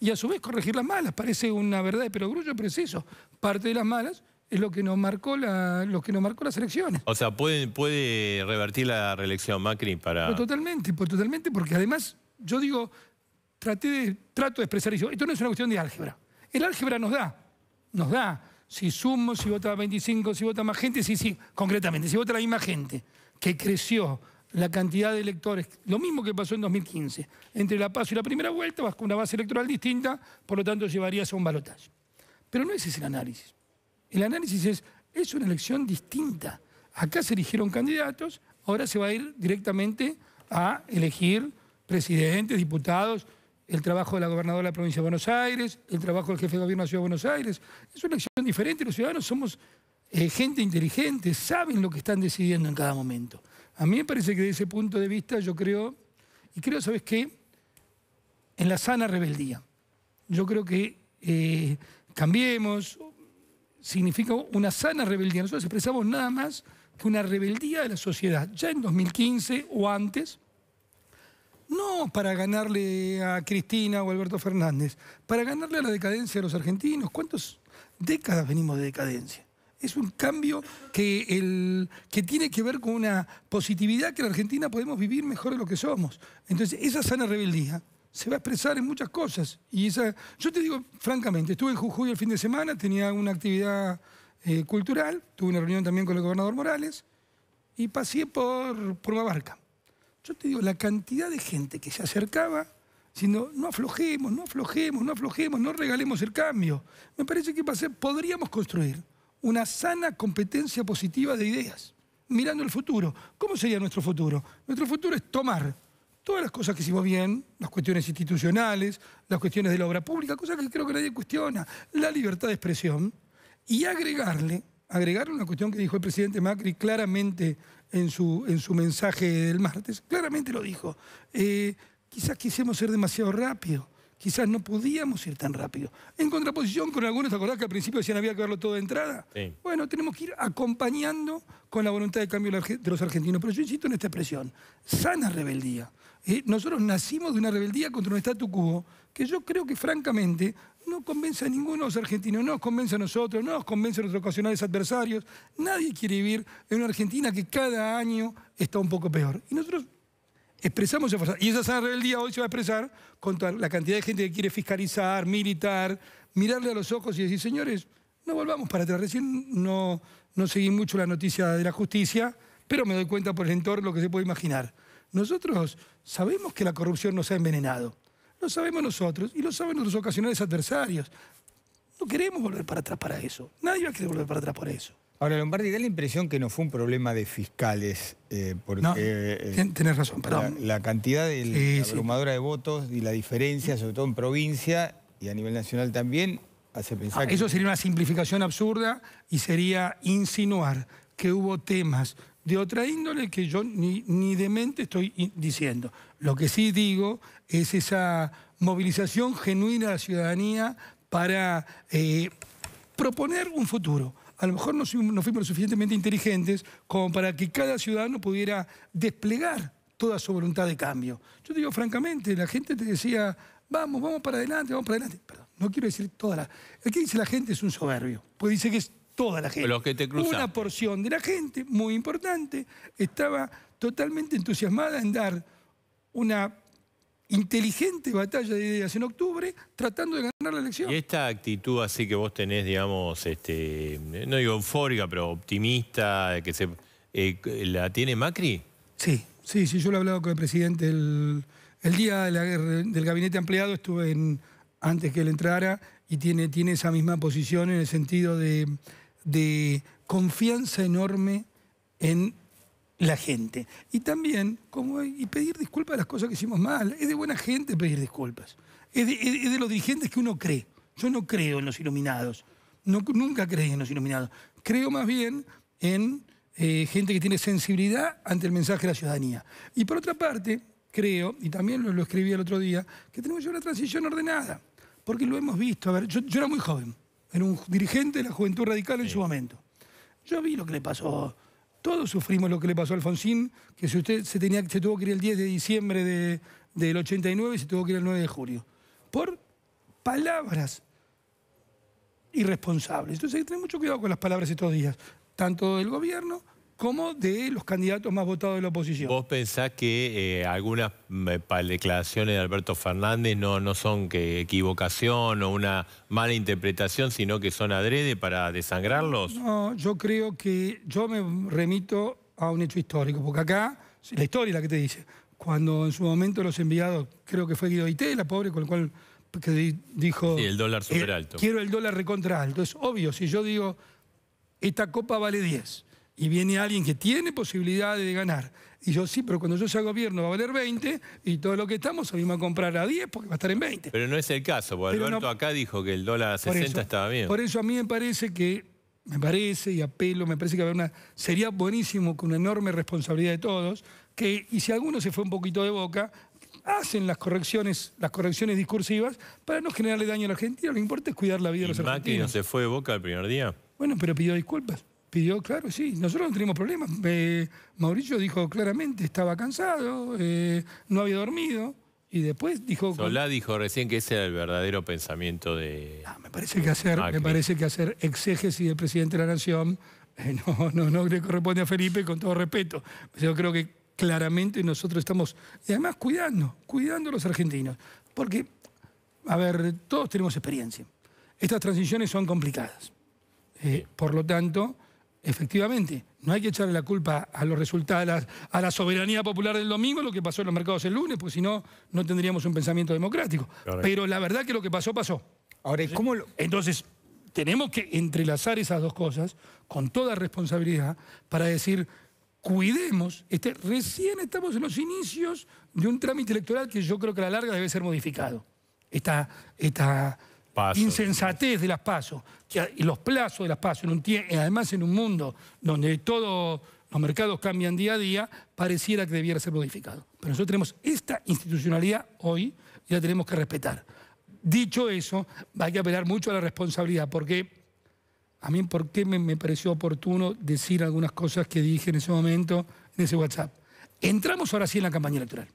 y a su vez corregir las malas. Parece una verdad pero perogrullo, pero es eso. Parte de las malas es lo que nos marcó lo que nos marcó las elecciones. O sea, puede, revertir la reelección Macri para. totalmente, pues totalmente, porque además, yo digo, traté de, trato de expresar eso. Esto no es una cuestión de álgebra. El álgebra nos da, nos da si sumo, si vota 25, si vota más gente, sí, sí, concretamente, si vota la misma gente que creció la cantidad de electores, lo mismo que pasó en 2015, entre la PASO y la primera vuelta vas con una base electoral distinta, por lo tanto llevarías a un balotaje. Pero no ese es el análisis. El análisis es, es una elección distinta. Acá se eligieron candidatos, ahora se va a ir directamente a elegir presidentes, diputados, el trabajo de la gobernadora de la provincia de Buenos Aires, el trabajo del jefe de gobierno de la ciudad de Buenos Aires. Es una acción diferente, los ciudadanos somos eh, gente inteligente, saben lo que están decidiendo en cada momento. A mí me parece que desde ese punto de vista yo creo, y creo, ¿sabes qué? En la sana rebeldía. Yo creo que eh, cambiemos significa una sana rebeldía. Nosotros expresamos nada más que una rebeldía de la sociedad. Ya en 2015 o antes, no para ganarle a Cristina o Alberto Fernández, para ganarle a la decadencia de los argentinos. ¿Cuántas décadas venimos de decadencia? Es un cambio que, el, que tiene que ver con una positividad que en la Argentina podemos vivir mejor de lo que somos. Entonces, esa sana rebeldía se va a expresar en muchas cosas. Y esa, yo te digo, francamente, estuve en Jujuy el fin de semana, tenía una actividad eh, cultural, tuve una reunión también con el gobernador Morales y pasé por, Babarca. Yo te digo, la cantidad de gente que se acercaba sino no aflojemos, no aflojemos, no aflojemos, no regalemos el cambio. Me parece que podríamos construir una sana competencia positiva de ideas, mirando el futuro. ¿Cómo sería nuestro futuro? Nuestro futuro es tomar todas las cosas que hicimos bien, las cuestiones institucionales, las cuestiones de la obra pública, cosas que creo que nadie cuestiona, la libertad de expresión, y agregarle, agregarle una cuestión que dijo el presidente Macri claramente en su, en su mensaje del martes, claramente lo dijo. Eh, quizás quisimos ser demasiado rápido, quizás no podíamos ir tan rápido. En contraposición con algunos, ¿te acordás que al principio decían había que verlo todo de entrada? Bueno, tenemos que ir acompañando con la voluntad de cambio de los argentinos. Pero yo insisto en esta expresión, sana rebeldía. Eh, nosotros nacimos de una rebeldía contra un estatus quo que yo creo que francamente no convence a ninguno de los argentinos, no nos convence a nosotros, no nos convence a nuestros ocasionales adversarios. Nadie quiere vivir en una Argentina que cada año está un poco peor. Y nosotros expresamos esa fuerza. Y esa sana día hoy se va a expresar con la cantidad de gente que quiere fiscalizar, militar, mirarle a los ojos y decir, señores, no volvamos para atrás. Recién no, no seguí mucho la noticia de la justicia, pero me doy cuenta por el entorno lo que se puede imaginar. Nosotros sabemos que la corrupción nos ha envenenado lo sabemos nosotros y lo saben nuestros ocasionales adversarios. No queremos volver para atrás para eso. Nadie va a querer volver para atrás por eso. Ahora, Lombardi, da la impresión que no fue un problema de fiscales, eh, porque... No, eh, tenés razón, perdón. La, cantidad de abrumadora de votos y la diferencia, sobre todo en provincia y a nivel nacional también, hace ah, pensar que... Eso sería una simplificación absurda y sería insinuar que hubo temas de otra índole que yo ni, ni de mente estoy diciendo. Lo que sí digo es esa movilización genuina de la ciudadanía para eh, proponer un futuro. A lo mejor no, fuimos lo suficientemente inteligentes como para que cada ciudadano pudiera desplegar toda su voluntad de cambio. Yo te digo francamente, la gente te decía, vamos, vamos para adelante, vamos para adelante. Perdón, no quiero decir toda la... El que dice la gente es un soberbio, pues dice que es toda la gente. Una porción de la gente, muy importante, estaba totalmente entusiasmada en dar una inteligente batalla de ideas en octubre tratando de ganar la elección. Y esta actitud así que vos tenés, digamos, este, no digo eufórica, pero optimista, que se eh, ¿la tiene Macri? Sí, sí, sí, yo lo he hablado con el presidente. El, día del gabinete ampliado estuve antes que él entrara y tiene, tiene esa misma posición en el sentido de, de confianza enorme en la gente. Y también, como, y pedir disculpas de las cosas que hicimos mal. Es de buena gente pedir disculpas. Es de, los dirigentes que uno cree. Yo no creo en los iluminados. No, nunca creí en los iluminados. Creo más bien en eh, gente que tiene sensibilidad ante el mensaje de la ciudadanía. Y por otra parte, creo, y también lo, escribí el otro día, que tenemos ya una transición ordenada. Porque lo hemos visto. A ver, yo, era muy joven. Era un dirigente de la juventud radical en su momento. Yo vi lo que le pasó todos sufrimos lo que le pasó a Alfonsín, que si usted se, tenía, tuvo que ir el 10 de diciembre del 89 y se tuvo que ir el 9 de julio. Por palabras irresponsables. Entonces hay que tener mucho cuidado con las palabras estos días, tanto del gobierno como de los candidatos más votados de la oposición. ¿Vos pensás que eh, algunas mm, eh, declaraciones de Alberto Fernández no, no son que equivocación o una mala interpretación, sino que son adrede para desangrarlos? No, yo creo que yo me remito a un hecho histórico, porque acá la historia es la que te dice. Cuando en su momento los enviados, creo que fue Guido Ité, la pobre, con el cual dijo... el dólar eh, super alto. quiero el dólar recontra alto. Es obvio, si yo digo, esta copa vale 10 y viene alguien que tiene posibilidades de ganar. Y yo, sí, pero cuando yo sea gobierno va a valer 20 y todo lo que estamos salimos a comprar a 10 porque va a estar en 20. Pero no es el caso, porque Alberto acá dijo que el dólar a 60 estaba bien. Por eso a mí me parece que, me parece y apelo, me parece que haber una, sería buenísimo con una enorme responsabilidad de todos, que, y si alguno se fue un poquito de boca, hacen las correcciones, las correcciones discursivas para no generarle daño a la Argentina. Lo que importa es cuidar la vida de los argentinos. no se fue de boca el primer día? Bueno, pero pidió disculpas pidió, claro, sí, nosotros no tenemos problemas. Eh, Mauricio dijo claramente, estaba cansado, eh, no había dormido. Y después dijo... Solá dijo recién que ese era el verdadero pensamiento de... Ah, me parece que hacer, me parece que hacer exégesis del presidente de la Nación eh, no, no, no le corresponde a Felipe con todo respeto. Yo creo que claramente nosotros estamos, y además cuidando, cuidando a los argentinos. Porque, a ver, todos tenemos experiencia. Estas transiciones son complicadas. por lo tanto, Efectivamente, no hay que echarle la culpa a los resultados, a la, soberanía popular del domingo, lo que pasó en los mercados el lunes, porque si no, no tendríamos un pensamiento democrático. Pero la verdad que lo que pasó, pasó. Ahora, Entonces, tenemos que entrelazar esas dos cosas con toda responsabilidad para decir, cuidemos, este, recién estamos en los inicios de un trámite electoral que yo creo que a la larga debe ser modificado. Esta, esta insensatez de las pasos, los plazos de las pasos, además en un mundo donde todos los mercados cambian día a día, pareciera que debiera ser modificado. Pero nosotros tenemos esta institucionalidad hoy y la tenemos que respetar. Dicho eso, hay que apelar mucho a la responsabilidad, porque a mí por qué me pareció oportuno decir algunas cosas que dije en ese momento, en ese WhatsApp. Entramos ahora sí en la campaña electoral.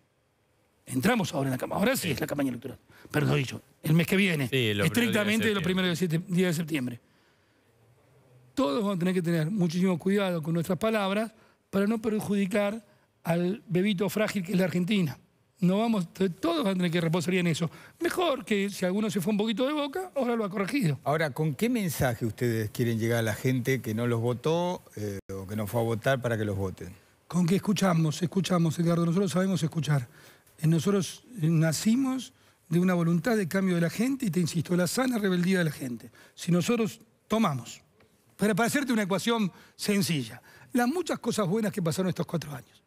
Entramos ahora en la campaña. Ahora sí, es la campaña electoral. Perdón, el mes que viene. estrictamente los primeros días de septiembre. Todos vamos a tener que tener muchísimo cuidado con nuestras palabras para no perjudicar al bebito frágil que es la Argentina. No vamos, todos van a tener que reposar en eso. Mejor que si alguno se fue un poquito de boca, ahora lo ha corregido. Ahora, ¿con qué mensaje ustedes quieren llegar a la gente que no los votó eh, o que no fue a votar para que los voten? Con que escuchamos, escuchamos, Eduardo. Nosotros sabemos escuchar. Eh, nosotros eh, nacimos de una voluntad de cambio de la gente y te insisto, la sana rebeldía de la gente. Si nosotros tomamos, para, hacerte una ecuación sencilla, las muchas cosas buenas que pasaron estos cuatro años.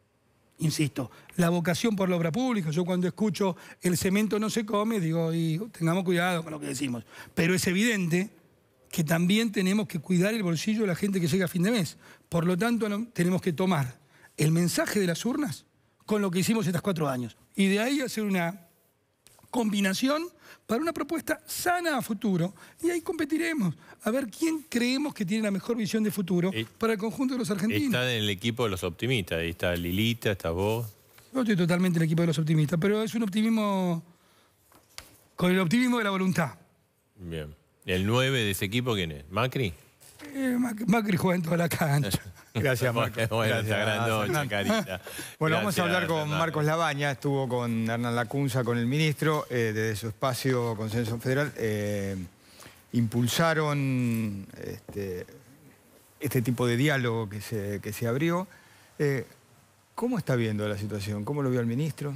Insisto, la vocación por la obra pública, yo cuando escucho el cemento no se come, digo, tengamos cuidado con lo que decimos. Pero es evidente que también tenemos que cuidar el bolsillo de la gente que llega a fin de mes. Por lo tanto, tenemos que tomar el mensaje de las urnas con lo que hicimos estos cuatro años y de ahí hacer una combinación para una propuesta sana a futuro. Y ahí competiremos a ver quién creemos que tiene la mejor visión de futuro eh, para el conjunto de los argentinos. Está en el equipo de los optimistas, ahí está Lilita, está vos. Yo estoy totalmente en el equipo de los optimistas, pero es un optimismo con el optimismo de la voluntad. Bien. ¿El 9 de ese equipo quién es? ¿Macri? Eh, Macri juega en toda la cancha. Gracias, Marcos. Bueno, Bueno, vamos a hablar con Marcos Labaña. Estuvo con Hernán Lacunza, con el ministro, eh, desde su espacio Consenso Federal. Eh, impulsaron este, este, tipo de diálogo que que se abrió. ¿Cómo está viendo la situación? ¿Cómo lo vio el ministro?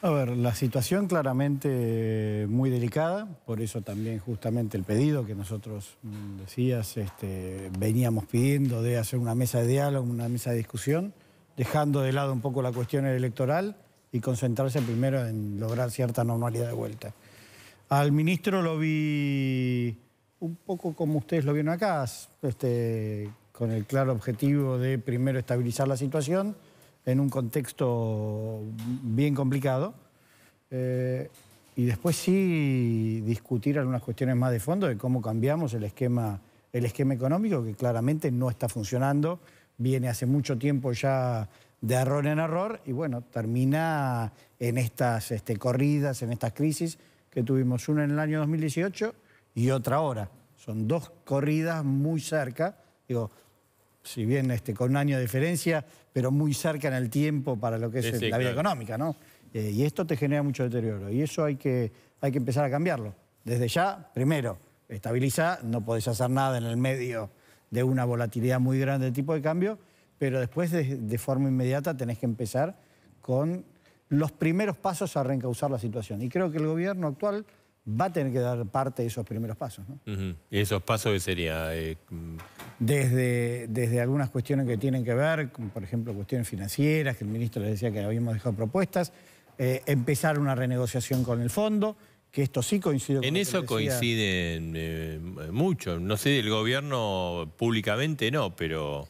A ver, la situación claramente eh, muy delicada, por eso también justamente el pedido que nosotros mm, decías, este, veníamos pidiendo de hacer una mesa de diálogo, una mesa de discusión, dejando de lado un poco la cuestión electoral y concentrarse primero en lograr cierta normalidad de vuelta. Al ministro lo vi un poco como ustedes lo vieron acá, este, con el claro objetivo de primero estabilizar la situación en un contexto bien complicado. Eh, y después sí discutir algunas cuestiones más de fondo de cómo cambiamos el esquema, el esquema económico, que claramente no está funcionando, viene hace mucho tiempo ya de error en error y bueno, termina en estas este, corridas, en estas crisis que tuvimos una en el año 2018 y otra ahora. Son dos corridas muy cerca. Digo, si bien este, con un año de diferencia, pero muy cerca en el tiempo para lo que es la vida económica, ¿no? Eh, y esto te genera mucho deterioro y eso hay que, hay que empezar a cambiarlo. Desde ya, primero, estabiliza, no podés hacer nada en el medio de una volatilidad muy grande de tipo de cambio, pero después de, forma inmediata tenés que empezar con los primeros pasos a reencauzar la situación. Y creo que el gobierno actual va a tener que dar parte de esos primeros pasos. ¿Y esos pasos que sería? Eh, desde, desde algunas cuestiones que tienen que ver, como por ejemplo cuestiones financieras, que el ministro le decía que habíamos dejado propuestas, eh, empezar una renegociación con el fondo, que esto sí coincide con En eso coinciden eh, mucho. No sé, el gobierno públicamente no, pero...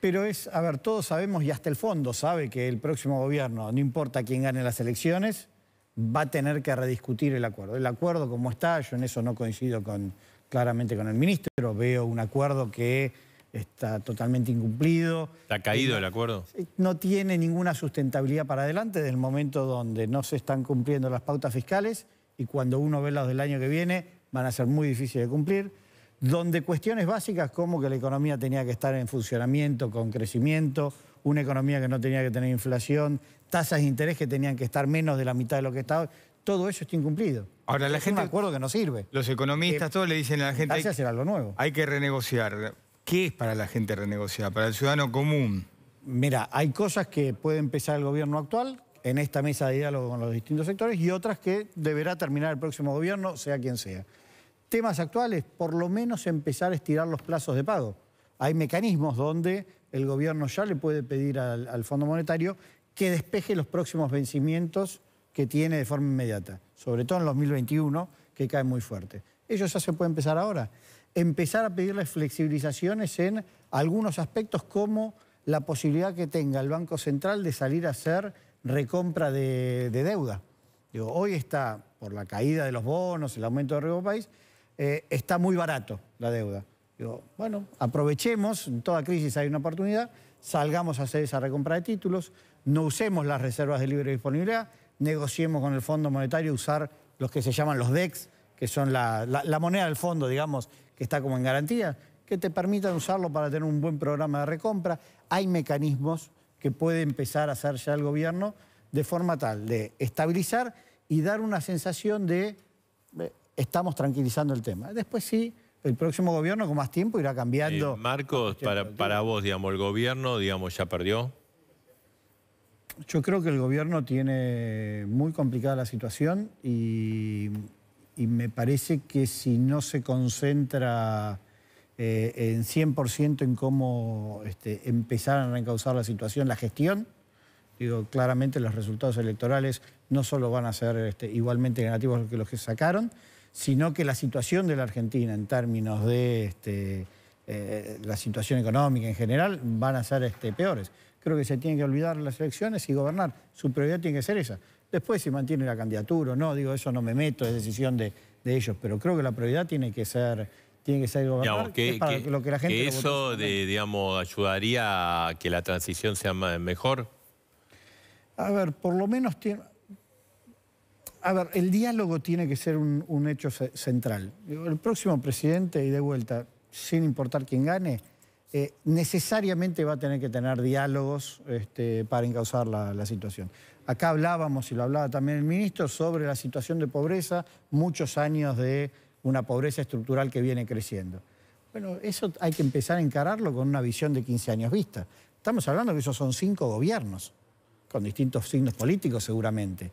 Pero es, a ver, todos sabemos y hasta el fondo sabe que el próximo gobierno, no importa quién gane las elecciones, va a tener que rediscutir el acuerdo. El acuerdo como está, yo en eso no coincido con, claramente con el ministro, veo un acuerdo que está totalmente incumplido. ¿Está caído el acuerdo? No tiene ninguna sustentabilidad para adelante desde el momento donde no se están cumpliendo las pautas fiscales y cuando uno ve las del año que viene van a ser muy difíciles de cumplir, donde cuestiones básicas como que la economía tenía que estar en funcionamiento, con crecimiento, una economía que no tenía que tener inflación, tasas de interés que tenían que estar menos de la mitad de lo que estaba todo eso está incumplido. Ahora la gente... un acuerdo que no sirve. Los economistas, eh, todos le dicen a la gente... Hay que hacer algo nuevo. Hay que renegociar. ¿Qué es para la gente renegociar? Para el ciudadano común. Mira, hay cosas que puede empezar el gobierno actual en esta mesa de diálogo con los distintos sectores y otras que deberá terminar el próximo gobierno, sea quien sea. Temas actuales, por lo menos empezar a estirar los plazos de pago. Hay mecanismos donde el gobierno ya le puede pedir al, al Fondo Monetario que despeje los próximos vencimientos que tiene de forma inmediata, sobre todo en 2021, que cae muy fuerte. Ellos ya se puede empezar ahora. Empezar a pedirles flexibilizaciones en algunos aspectos como la posibilidad que tenga el Banco Central de salir a hacer recompra de, deuda. Digo, hoy está, por la caída de los bonos, el aumento de riesgo país, eh, está muy barato la deuda. bueno, aprovechemos, en toda crisis hay una oportunidad, salgamos a hacer esa recompra de títulos, no usemos las reservas de libre disponibilidad, negociemos con el Fondo Monetario usar los que se llaman los DEX, que son la, moneda del fondo, digamos, que está como en garantía, que te permitan usarlo para tener un buen programa de recompra. Hay mecanismos que puede empezar a hacer ya el gobierno de forma tal de estabilizar y dar una sensación de, estamos tranquilizando el tema. Después sí, el próximo gobierno con más tiempo irá cambiando. Eh, Marcos, para, para vos, digamos, el gobierno, digamos, ya perdió. Yo creo que el gobierno tiene muy complicada la situación y, me parece que si no se concentra eh, en 100% en cómo este, empezar a reencauzar la situación, la gestión, digo, claramente los resultados electorales no solo van a ser este, igualmente negativos que los que sacaron, sino que la situación de la Argentina en términos de este, eh, la situación económica en general van a ser peores. Creo que se tiene que olvidar las elecciones y gobernar. Su prioridad tiene que ser esa. Después si mantiene la candidatura o no, digo, eso no me meto, es decisión de, ellos, pero creo que la prioridad tiene que ser tiene que ser gobernar, para lo que la gente... ¿Eso, de, digamos, ayudaría a que la transición sea mejor? A ver, por lo menos tiene... A ver, el diálogo tiene que ser un hecho central. El próximo presidente, y de vuelta, sin importar quién gane, eh, necesariamente va a tener que tener diálogos este, para encauzar la, situación. Acá hablábamos, y lo hablaba también el ministro, sobre la situación de pobreza, muchos años de una pobreza estructural que viene creciendo. Bueno, eso hay que empezar a encararlo con una visión de 15 años vista. Estamos hablando que esos son cinco gobiernos, con distintos signos políticos seguramente.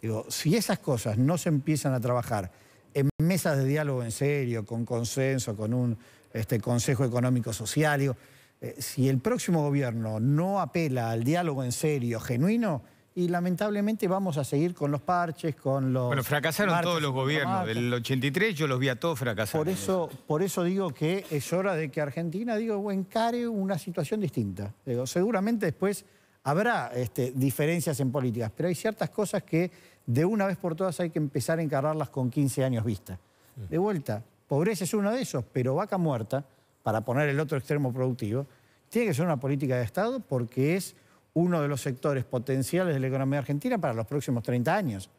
Digo, si esas cosas no se empiezan a trabajar en mesas de diálogo en serio, con consenso, con un este Consejo Económico Social. Eh, si el próximo gobierno no apela al diálogo en serio, genuino, y lamentablemente vamos a seguir con los parches, con los... Bueno, fracasaron todos los gobiernos. Del 83 yo los vi a todos fracasar. Por eso, por eso digo que es hora de que Argentina digo, encare una situación distinta. seguramente después habrá este, diferencias en políticas, pero hay ciertas cosas que de una vez por todas hay que empezar a encargarlas con 15 años vista. Mm. De vuelta, Pobreza es uno de esos, pero vaca muerta, para poner el otro extremo productivo, tiene que ser una política de Estado porque es uno de los sectores potenciales de la economía argentina para los próximos 30 años.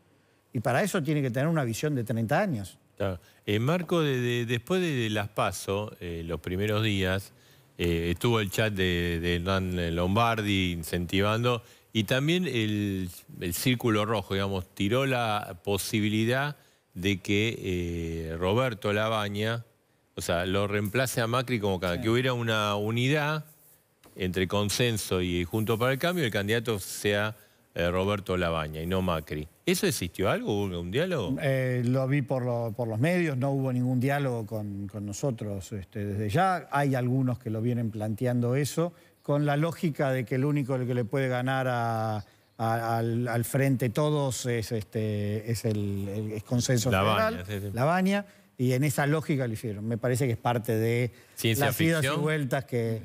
Y para eso tiene que tener una visión de 30 años. Claro. Eh, Marco, de, después de, las PASO, eh, los primeros días, eh, estuvo el chat de, Hernán Lombardi incentivando y también el, el Círculo Rojo, digamos, tiró la posibilidad de que eh, Roberto Labaña, o sea, lo reemplace a Macri como que hubiera una unidad entre consenso y junto para el cambio, el candidato sea eh, Roberto Labaña y no Macri. ¿Eso existió algo? ¿Hubo un diálogo? Eh, lo vi por, los medios, no hubo ningún diálogo con, nosotros este, desde ya. Hay algunos que lo vienen planteando eso, con la lógica de que el único que le puede ganar a al, frente todos es, este, es el, consenso la la baña, y en esa lógica lo hicieron. Me parece que es parte de Ciencia las idas y vueltas que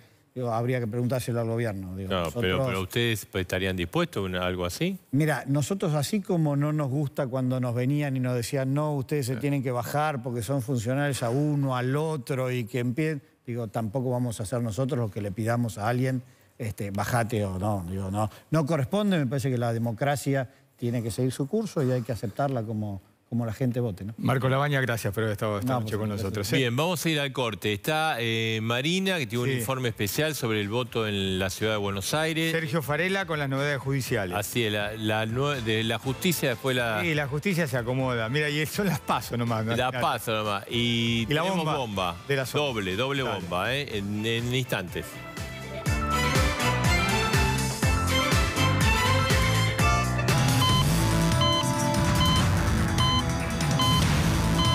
habría que preguntárselo al gobierno. pero, pero, ¿ustedes estarían dispuestos a algo así? Mira, nosotros así como no nos gusta cuando nos venían y nos decían no, ustedes se eh. tienen que bajar porque son funcionales a uno, al otro y que empiecen... Digo, tampoco vamos a hacer nosotros lo que le pidamos a alguien este, bajate o no. Digo, no. No corresponde, me parece que la democracia tiene que seguir su curso y hay que aceptarla como, como la gente vote. ¿no? Marco Labaña, gracias por haber estado esta con nosotros. ¿eh? Bien, vamos a ir al corte. Está eh, Marina, que tiene un informe especial sobre el voto en la ciudad de Buenos Aires. Sergio Farela con las novedades judiciales. Así es, la, de la justicia después la... Sí, la justicia se acomoda. Mira, y son las pasos nomás. Las pasos nomás. Y, tenemos bomba. doble, doble bomba, ¿eh? en instantes.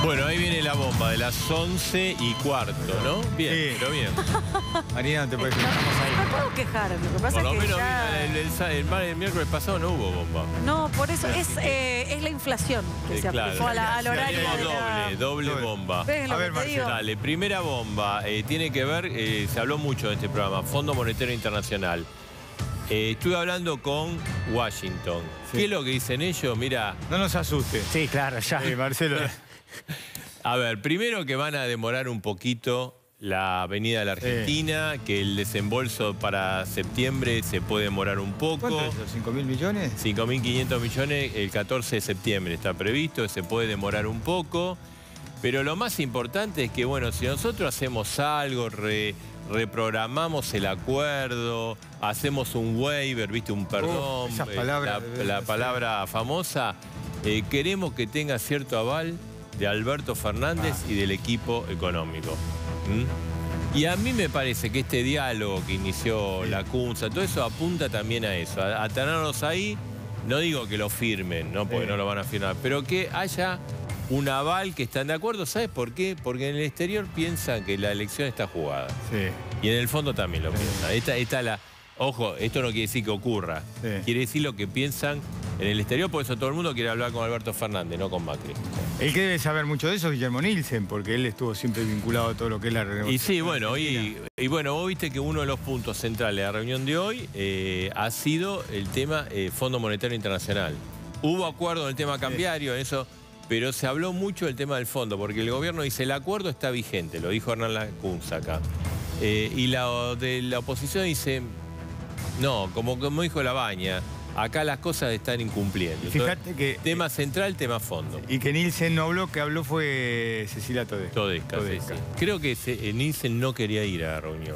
Bueno, ahí viene la bomba de las 11 y cuarto, ¿no? Bien, pero bien. Marina, te parece. No puedo quejarme, lo que pasa es que menos ya... el, el el miércoles pasado no hubo bomba. No, por eso es, eh, es la inflación que eh, se claro. aplicó al horario de Doble, doble bomba. A ver, Marcelo. Dale, primera bomba, eh, tiene que ver, se habló mucho en este programa, Fondo Monetario Internacional. estuve hablando con Washington. ¿Qué es lo que dicen ellos? Mira, No nos asustes. Sí, claro, ya. Marcelo, A ver, primero que van a demorar un poquito la venida a la Argentina, que el desembolso para septiembre se puede demorar un poco. ¿Cuánto es eso? ¿5.000 millones? 5.500 millones el 14 de septiembre está previsto, se puede demorar un poco. Pero lo más importante es que, bueno, si nosotros hacemos algo, reprogramamos el acuerdo, hacemos un waiver, viste, un perdón, eh, la, palabra famosa, eh, queremos que tenga cierto aval de Alberto Fernández y del equipo económico. ¿Mm? Y a mí me parece que este diálogo que inició la CUNSA, todo eso apunta también a eso, a, tenerlos ahí, no digo que lo firmen, no porque no lo van a firmar, pero que haya un aval que están de acuerdo. ¿Sabes por qué? Porque en el exterior piensan que la elección está jugada. Sí. Y en el fondo también lo piensan. Esta, la, Ojo, esto no quiere decir que ocurra. Quiere decir lo que piensan en el exterior, por eso todo el mundo quiere hablar con Alberto Fernández, no con Macri. El que debe saber mucho de eso es Guillermo Nielsen, porque él estuvo siempre vinculado a todo lo que es la reunión. Y sí, bueno, y, bueno, vos viste que uno de los puntos centrales de la reunión de hoy eh, ha sido el tema eh, Fondo Monetario Internacional. Hubo acuerdo en el tema cambiario, en eso, pero se habló mucho del tema del fondo, porque el gobierno dice, el acuerdo está vigente, lo dijo Hernán Lacunza acá. Eh, y la de la oposición dice, no, como, como dijo la baña, acá las cosas están incumpliendo. fíjate que... Tema eh, central, tema fondo. Y que Nielsen no habló, que habló fue Cecilia Todesca. Todesca, Todesca. Creo que eh, Nielsen no quería ir a la reunión.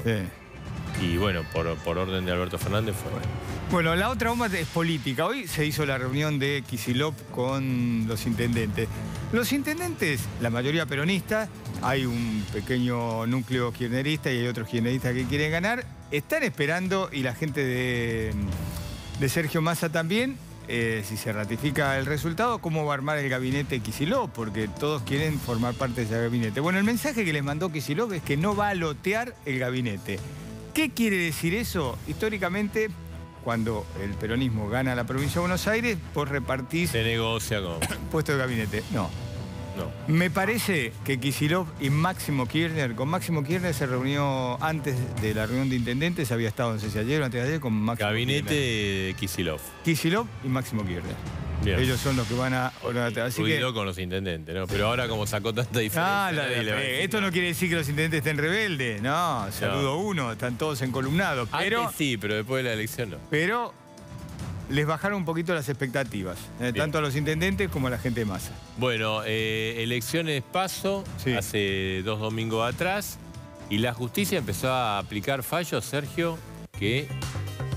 Y bueno, por, por, orden de Alberto Fernández fue. Bueno. bueno. la otra bomba es política. Hoy se hizo la reunión de Kisilov con los intendentes. Los intendentes, la mayoría peronista, hay un pequeño núcleo kirchnerista y hay otros kirchneristas que quieren ganar están esperando, y la gente de, Sergio Massa también, eh, si se ratifica el resultado, cómo va a armar el gabinete Quisiló, porque todos quieren formar parte de ese gabinete. Bueno, el mensaje que les mandó Quisiló es que no va a lotear el gabinete. ¿Qué quiere decir eso? Históricamente, cuando el peronismo gana la provincia de Buenos Aires, vos repartís... Se negocia con... Puesto de gabinete. No, me parece que Kisilov y Máximo Kirchner, con Máximo Kirchner se reunió antes de la reunión de intendentes, había estado, no sé ayer o antes de ayer, con Máximo Gabinete de Kisilov. Kisilov y Máximo Kirchner. Ellos son los que van a... Así que... con los intendentes, ¿no? Pero ahora como sacó tanta ah, diferencia... Eh, esto no quiere decir que los intendentes estén rebeldes, no, saludo uno, están todos encolumnados. Pero... sí, pero después de la elección no. Pero les bajaron un poquito las expectativas, eh, tanto a los intendentes como a la gente de masa. Bueno, eh, elecciones paso hace dos domingos atrás y la justicia empezó a aplicar fallos, Sergio, que...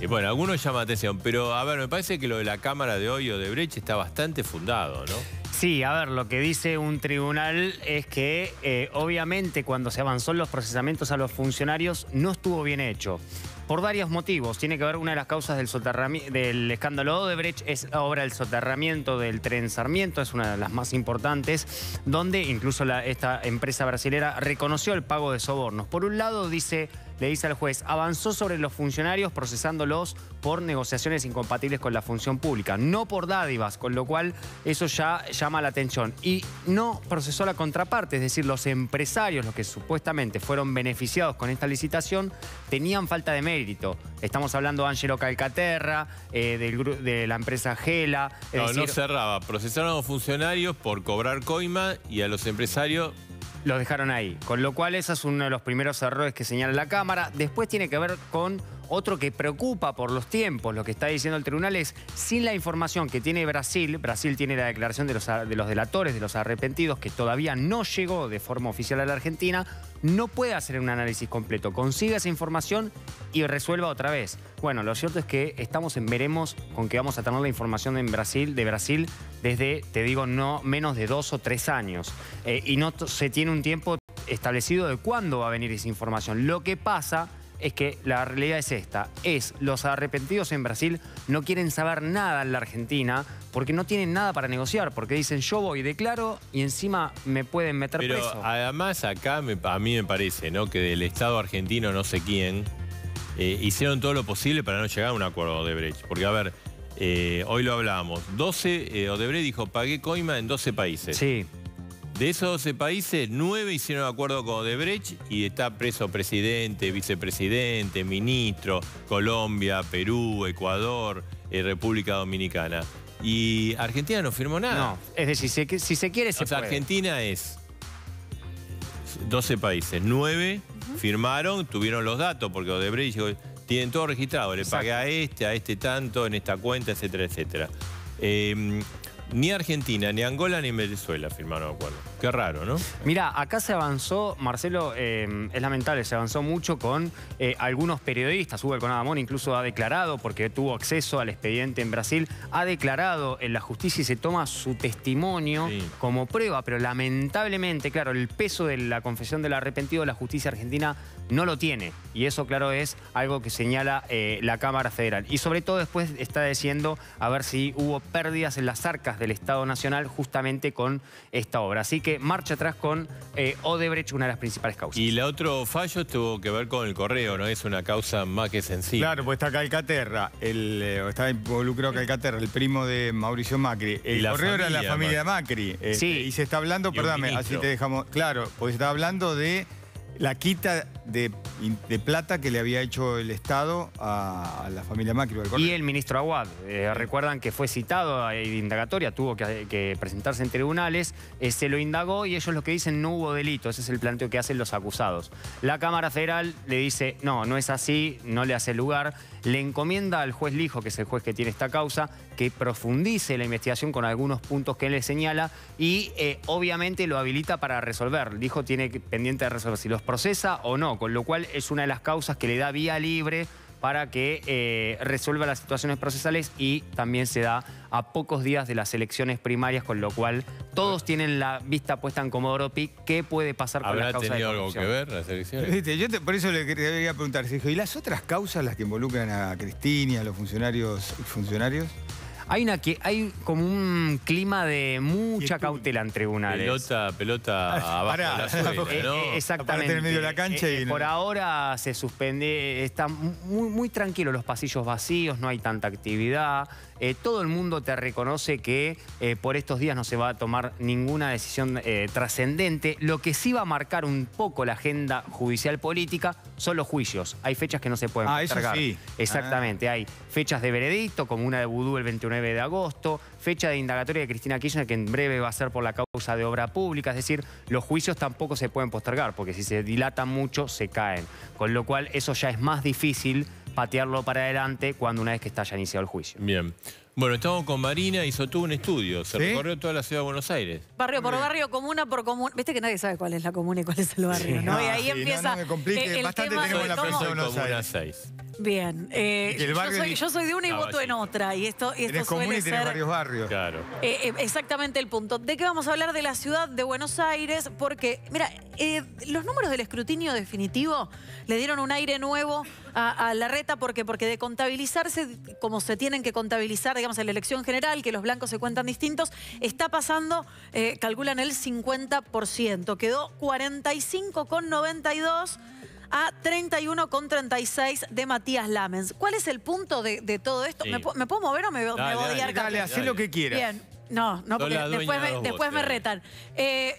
Eh, bueno, algunos llaman atención, pero a ver, me parece que lo de la Cámara de hoy o de Brecht está bastante fundado, ¿no? Sí, a ver, lo que dice un tribunal es que obviamente cuando se avanzó en los procesamientos a los funcionarios no estuvo bien hecho por varios motivos. Tiene que ver una de las causas del, del escándalo Odebrecht, es ahora el soterramiento del tren Sarmiento, es una de las más importantes, donde incluso esta empresa brasilera reconoció el pago de sobornos. Por un lado dice le dice al juez, avanzó sobre los funcionarios procesándolos por negociaciones incompatibles con la función pública, no por dádivas, con lo cual eso ya llama la atención. Y no procesó la contraparte, es decir, los empresarios, los que supuestamente fueron beneficiados con esta licitación, tenían falta de mérito. Estamos hablando de Angelo Calcaterra, eh, de la empresa Gela. no, no cerraba. Procesaron a los funcionarios por cobrar coima y a los empresarios los dejaron ahí. Con lo cual, ese es uno de los primeros errores que señala la Cámara. Después tiene que ver con otro que preocupa por los tiempos. Lo que está diciendo el tribunal es, sin la información que tiene Brasil, Brasil tiene la declaración de los, de los delatores, de los arrepentidos, que todavía no llegó de forma oficial a la Argentina, no puede hacer un análisis completo. Consiga esa información y resuelva otra vez. Bueno, lo cierto es que estamos en veremos con que vamos a tener la información en Brasil, de Brasil desde, te digo, no menos de dos o tres años. Eh, y no se tiene un tiempo establecido de cuándo va a venir esa información. Lo que pasa es que la realidad es esta, es los arrepentidos en Brasil no quieren saber nada en la Argentina porque no tienen nada para negociar, porque dicen yo voy, declaro y encima me pueden meter Pero Además acá a mí me parece ¿no? que del Estado argentino no sé quién eh, hicieron todo lo posible para no llegar a un acuerdo de Brecht. Porque a ver, eh, hoy lo hablábamos, 12, eh, Odebrecht dijo, pagué coima en 12 países. Sí. De esos 12 eh, países, 9 hicieron acuerdo con Odebrecht y está preso presidente, vicepresidente, ministro, Colombia, Perú, Ecuador, eh, República Dominicana. Y Argentina no firmó nada. No, es decir, si se, se quiere, o Argentina es 12 países, 9 firmaron, tuvieron los datos, porque Odebrecht dijo, tienen todo registrado, le pagué a este, a este tanto, en esta cuenta, etcétera, etcétera. Em, ni Argentina, ni Angola, ni Venezuela firmaron acuerdo. Qué raro, ¿no? Mira, acá se avanzó, Marcelo, eh, es lamentable, se avanzó mucho con eh, algunos periodistas. Hugo Conadamón incluso ha declarado, porque tuvo acceso al expediente en Brasil, ha declarado en la justicia y se toma su testimonio como prueba, pero lamentablemente, claro, el peso de la confesión del arrepentido de la justicia argentina no lo tiene. Y eso, claro, es algo que señala eh, la Cámara Federal. Y sobre todo después está diciendo a ver si hubo pérdidas en las arcas del Estado Nacional justamente con esta obra. Así que marcha atrás con eh, Odebrecht, una de las principales causas. Y la otro fallo tuvo que ver con el correo, ¿no? Es una causa más que sencilla. Claro, pues está Calcaterra, el, eh, está involucrado Calcaterra, el primo de Mauricio Macri. El correo era la familia Macri. Este, sí. Y se está hablando, perdóname, así te dejamos. Claro, pues se está hablando de la quita de, plata que le había hecho el Estado a, la familia Macri. y el ministro Aguad. Eh, recuerdan que fue citado a indagatoria, tuvo que, presentarse en tribunales, eh, se lo indagó y ellos lo que dicen no hubo delito. Ese es el planteo que hacen los acusados. La Cámara Federal le dice, no, no es así, no le hace lugar. Le encomienda al juez Lijo, que es el juez que tiene esta causa, que profundice la investigación con algunos puntos que él le señala y eh, obviamente lo habilita para resolver. Lijo tiene pendiente de resolver si los procesa o no con lo cual es una de las causas que le da vía libre para que eh, resuelva las situaciones procesales y también se da a pocos días de las elecciones primarias, con lo cual todos tienen la vista puesta en Comodoro Pi. ¿Qué puede pasar con las causas tenido algo que ver las elecciones? por eso le quería preguntar, ¿y las otras causas, las que involucran a Cristina, a los funcionarios y funcionarios? Hay una que hay como un clima de mucha cautela en tribunales. Pelota, pelota ah, abajo la eh, eh, exactamente. Eh, por ahora se suspende, están muy, muy tranquilo, los pasillos vacíos, no hay tanta actividad. Eh, todo el mundo te reconoce que eh, por estos días no se va a tomar ninguna decisión eh, trascendente. Lo que sí va a marcar un poco la agenda judicial política son los juicios. Hay fechas que no se pueden postergar. Ah, sí. Exactamente. Ah. Hay fechas de veredicto, como una de Vudú el 29 de agosto, fecha de indagatoria de Cristina Kirchner, que en breve va a ser por la causa de obra pública. Es decir, los juicios tampoco se pueden postergar, porque si se dilatan mucho, se caen. Con lo cual, eso ya es más difícil patearlo para adelante cuando una vez que está ya iniciado el juicio. Bien. Bueno, estamos con Marina, hizo tú un estudio, se recorrió toda la ciudad de Buenos Aires. Barrio por barrio, comuna por comuna. Viste que nadie sabe cuál es la comuna y cuál es el barrio, ¿no? Y ahí empieza. Eh, el, bastante tema tenemos la de Buenos Aires. Bien. Eh, yo, soy, de una y voto en otra. Y esto, y esto suele varios barrios. Claro. Eh, exactamente el punto. ¿De qué vamos a hablar? De la ciudad de Buenos Aires, porque, mira, los números del escrutinio definitivo le dieron un aire nuevo a, la reta, porque, porque de contabilizarse como se tienen que contabilizar, digamos, en la elección general, que los blancos se cuentan distintos, está pasando, eh, calculan el 50%. Quedó 45,92% a 31,36 de Matías Lamens. ¿Cuál es el punto de, todo esto? ¿Me, puedo mover o me, voy a ir Dale, haz lo que quieras. Bien, no, no, después, me, retan. Eh,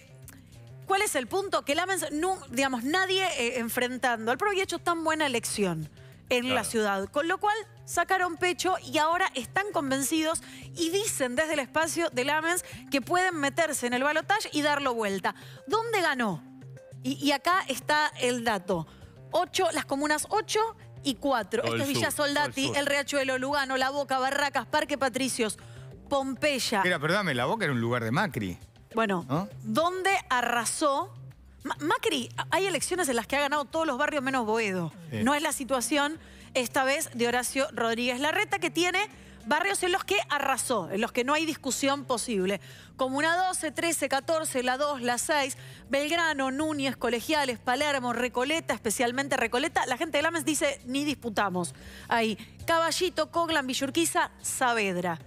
¿Cuál es el punto? Que Lamens, digamos, nadie eh, enfrentando al PRO había hecho tan buena elección en la ciudad. Con lo cual, sacaron pecho y ahora están convencidos y dicen desde el espacio de Lamens que pueden meterse en el Balotage y darlo vuelta. ¿Dónde ganó? Y, acá está el dato. Ocho, las comunas 8 y 4. Esto es Villa Soldati, el, Riachuelo, Lugano, La Boca, Barracas, Parque Patricios, Pompeya. Mira, perdóname, La Boca era un lugar de Macri. Bueno, ¿dónde arrasó Macri, hay elecciones en las que ha ganado todos los barrios menos Boedo. No es la situación esta vez de Horacio Rodríguez Larreta, que tiene barrios en los que arrasó, en los que no hay discusión posible. Comuna 12, 13, 14, la 2, la 6, Belgrano, Núñez, Colegiales, Palermo, Recoleta, especialmente Recoleta. La gente de Lames dice, ni disputamos. Ahí, Caballito, Coglan, Villurquiza, Saavedra.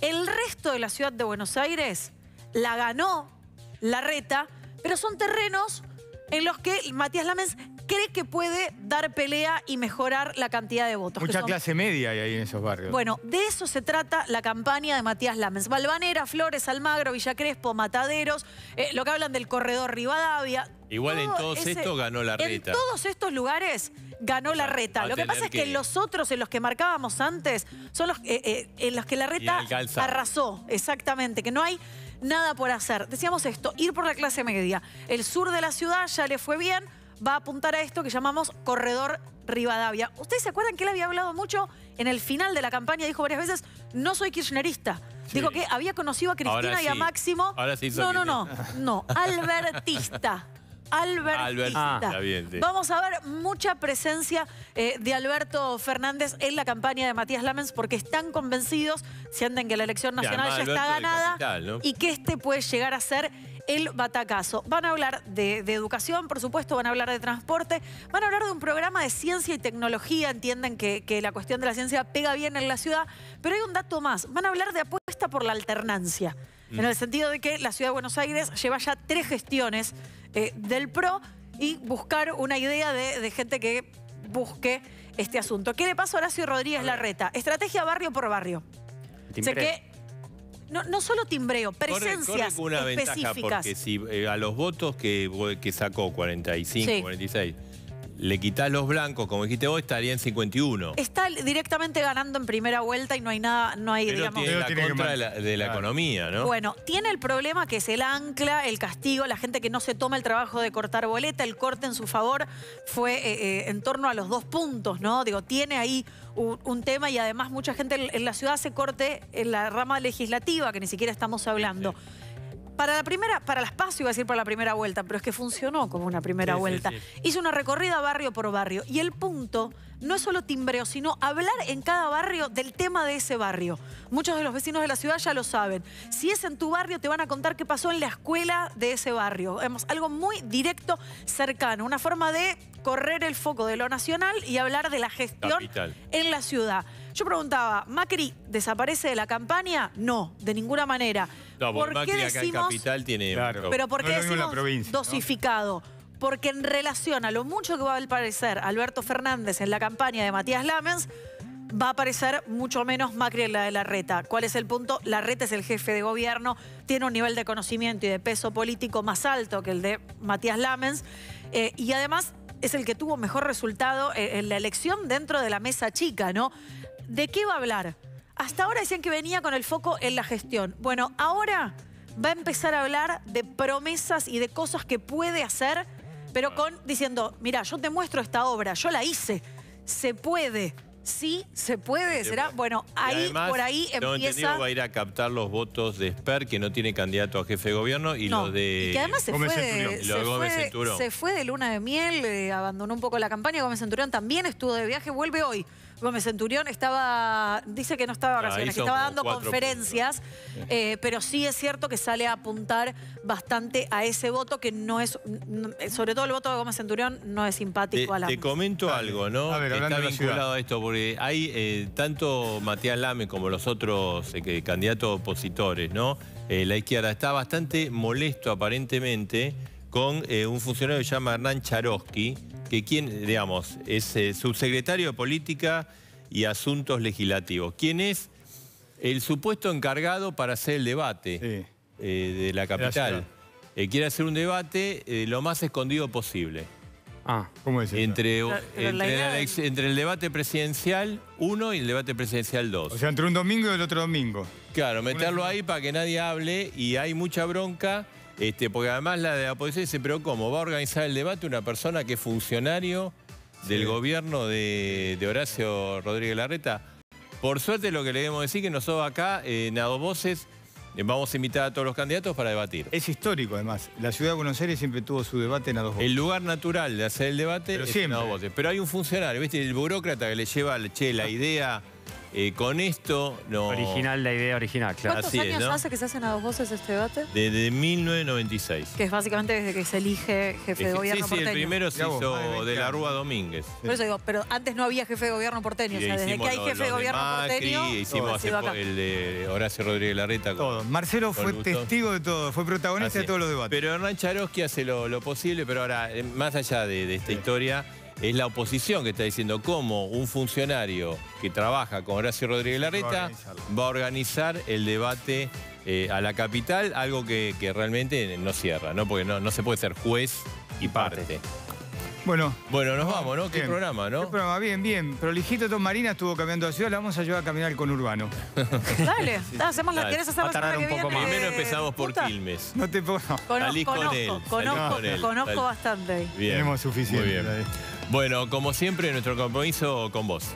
El resto de la ciudad de Buenos Aires la ganó Larreta... pero son terrenos en los que Matías Lames cree que puede dar pelea y mejorar la cantidad de votos. Mucha clase media hay ahí en esos barrios. Bueno, de eso se trata la campaña de Matías Lamens. Balvanera, Flores, Almagro, Villa Crespo, Mataderos, eh, lo que hablan del corredor Rivadavia. Igual en todos estos ganó la reta. En todos estos lugares ganó la reta. Lo que pasa es que, los otros, en los que marcábamos antes, son los eh, eh, en los que la reta arrasó. Exactamente, que no hay nada por hacer. Decíamos esto, ir por la clase media. El sur de la ciudad ya le fue bien va a apuntar a esto que llamamos corredor Rivadavia. ¿Ustedes se acuerdan que él había hablado mucho en el final de la campaña? Dijo varias veces, no soy kirchnerista. Dijo que había conocido a Cristina y a Máximo. Ahora sí no, no, no, no, albertista. Albertista. Ah, Vamos a ver mucha presencia eh, de Alberto Fernández en la campaña de Matías Lamens porque están convencidos, sienten que la elección nacional ya, está ganada y que este puede llegar a ser el batacazo. Van a hablar de, educación, por supuesto, van a hablar de transporte, van a hablar de un programa de ciencia y tecnología, entienden que, la cuestión de la ciencia pega bien en la ciudad, pero hay un dato más, van a hablar de apuesta por la alternancia, en mm. el sentido de que la ciudad de Buenos Aires lleva ya tres gestiones eh, del PRO y buscar una idea de, gente que busque este asunto. ¿Qué le pasa a Horacio Rodríguez Larreta? Estrategia barrio por barrio no, solo timbreo, presencias específicas. porque si eh, a los votos que, que sacó 45, 46 le quitás los blancos, como dijiste vos, estaría en 51. Está directamente ganando en primera vuelta y no hay nada, no hay, digamos... Tiene la contra de la, economía, ¿no? Bueno, tiene el problema que es el ancla, el castigo, la gente que no se toma el trabajo de cortar boleta, el corte en su favor fue eh, eh, en torno a los dos puntos, ¿no? Digo, tiene ahí un, tema y además mucha gente en, la ciudad se corte en la rama legislativa, que ni siquiera estamos hablando. Para la primera, para el espacio iba a decir para la primera vuelta, pero es que funcionó como una primera vuelta. Hice una recorrida barrio por barrio. Y el punto no es solo timbreo, sino hablar en cada barrio del tema de ese barrio. Muchos de los vecinos de la ciudad ya lo saben. Si es en tu barrio, te van a contar qué pasó en la escuela de ese barrio. Vemos algo muy directo, cercano. Una forma de correr el foco de lo nacional y hablar de la gestión en la ciudad. Yo preguntaba, ¿Macri desaparece de la campaña? No, de ninguna manera. ¿Por qué decimos, Capital tiene... Pero ¿por qué dosificado? Porque en relación a lo mucho que va a aparecer Alberto Fernández en la campaña de Matías Lamens, va a aparecer mucho menos Macri en la de la reta. ¿Cuál es el punto? La reta es el jefe de gobierno, tiene un nivel de conocimiento y de peso político más alto que el de Matías Lamens eh, y además es el que tuvo mejor resultado eh, en la elección dentro de la mesa chica, ¿no? de qué va a hablar. Hasta ahora decían que venía con el foco en la gestión. Bueno, ahora va a empezar a hablar de promesas y de cosas que puede hacer, pero con diciendo, mira, yo te muestro esta obra, yo la hice, se puede. Sí, se puede, será. Bueno, ahí, por ahí empieza... entendido va a ir a captar los votos de Sper, que no tiene candidato a jefe de gobierno, y lo los de... además se Gómez fue, de, se, fue de, luna de miel, eh, abandonó un poco la campaña. Gómez Centurión también estuvo de viaje, vuelve hoy. Gómez Centurión estaba, dice que no estaba vacaciones, que estaba dando conferencias, eh, pero sí es cierto que sale a apuntar bastante a ese voto que no es, sobre todo el voto de Gómez Centurión no es simpático a la... Te comento algo, ¿no? Está vinculado a esto, porque hay eh, tanto Matías Lame como los otros eh, candidatos opositores, ¿no? la izquierda está bastante molesto aparentemente con eh, un funcionario que se llama Hernán Charosky, que quien, digamos, es eh, subsecretario de Política y Asuntos Legislativos, quien es el supuesto encargado para hacer el debate eh, de la capital. quiere hacer un debate lo más escondido posible. Ah, ¿cómo es Entre, entre, el debate presidencial 1 y el debate presidencial 2. O sea, entre un domingo y el otro domingo. Claro, meterlo ahí para que nadie hable y hay mucha bronca. Este, porque además la de la oposición dice, pero ¿cómo? ¿Va a organizar el debate una persona que es funcionario del gobierno de, Horacio Rodríguez Larreta? Por suerte lo que le debemos decir que nosotros acá, en en dos Voces, eh, Vamos a invitar a todos los candidatos para debatir. Es histórico, además. La ciudad de Buenos Aires siempre tuvo su debate en a dos voces. El lugar natural de hacer el debate es en a dos voces. Pero hay un funcionario, El burócrata que le lleva, che, la idea... Eh, con esto no... Original, la idea original, claro. ¿Cuántos años hace que se hacen a dos voces este debate? Desde 1996. Que es básicamente desde que se elige jefe de gobierno porteño. Sí, el primero se hizo de la Rúa Domínguez. Por eso digo, pero antes no había jefe de gobierno porteño. o sea, desde que hay jefe de, gobierno porteño... hicimos hace el de Horacio Rodríguez Larreta. Todo. Marcelo fue testigo de todo, fue protagonista de todos los debates. Pero Hernán Charosky hace lo, posible, pero ahora, eh, más allá de, esta historia es la oposición que está diciendo cómo un funcionario que trabaja con Horacio Rodríguez Larreta va a, organizar el debate eh, a la capital, algo que, realmente no cierra, ¿no? Porque no, se puede ser juez y parte. Bueno, bueno, nos vamos, ¿no? Qué programa, ¿no? Qué programa, bien, bien. Prolijito Tom Marina estuvo cambiando de ciudad, la vamos a ayudar a caminar con Urbano. Dale, hacemos la hacer la un poco más. menos empezamos por Quilmes. No te puedo. Conozco, conozco, conozco, bastante Bien. Tenemos suficiente. Muy bien. Bueno, como siempre, nuestro compromiso con vos.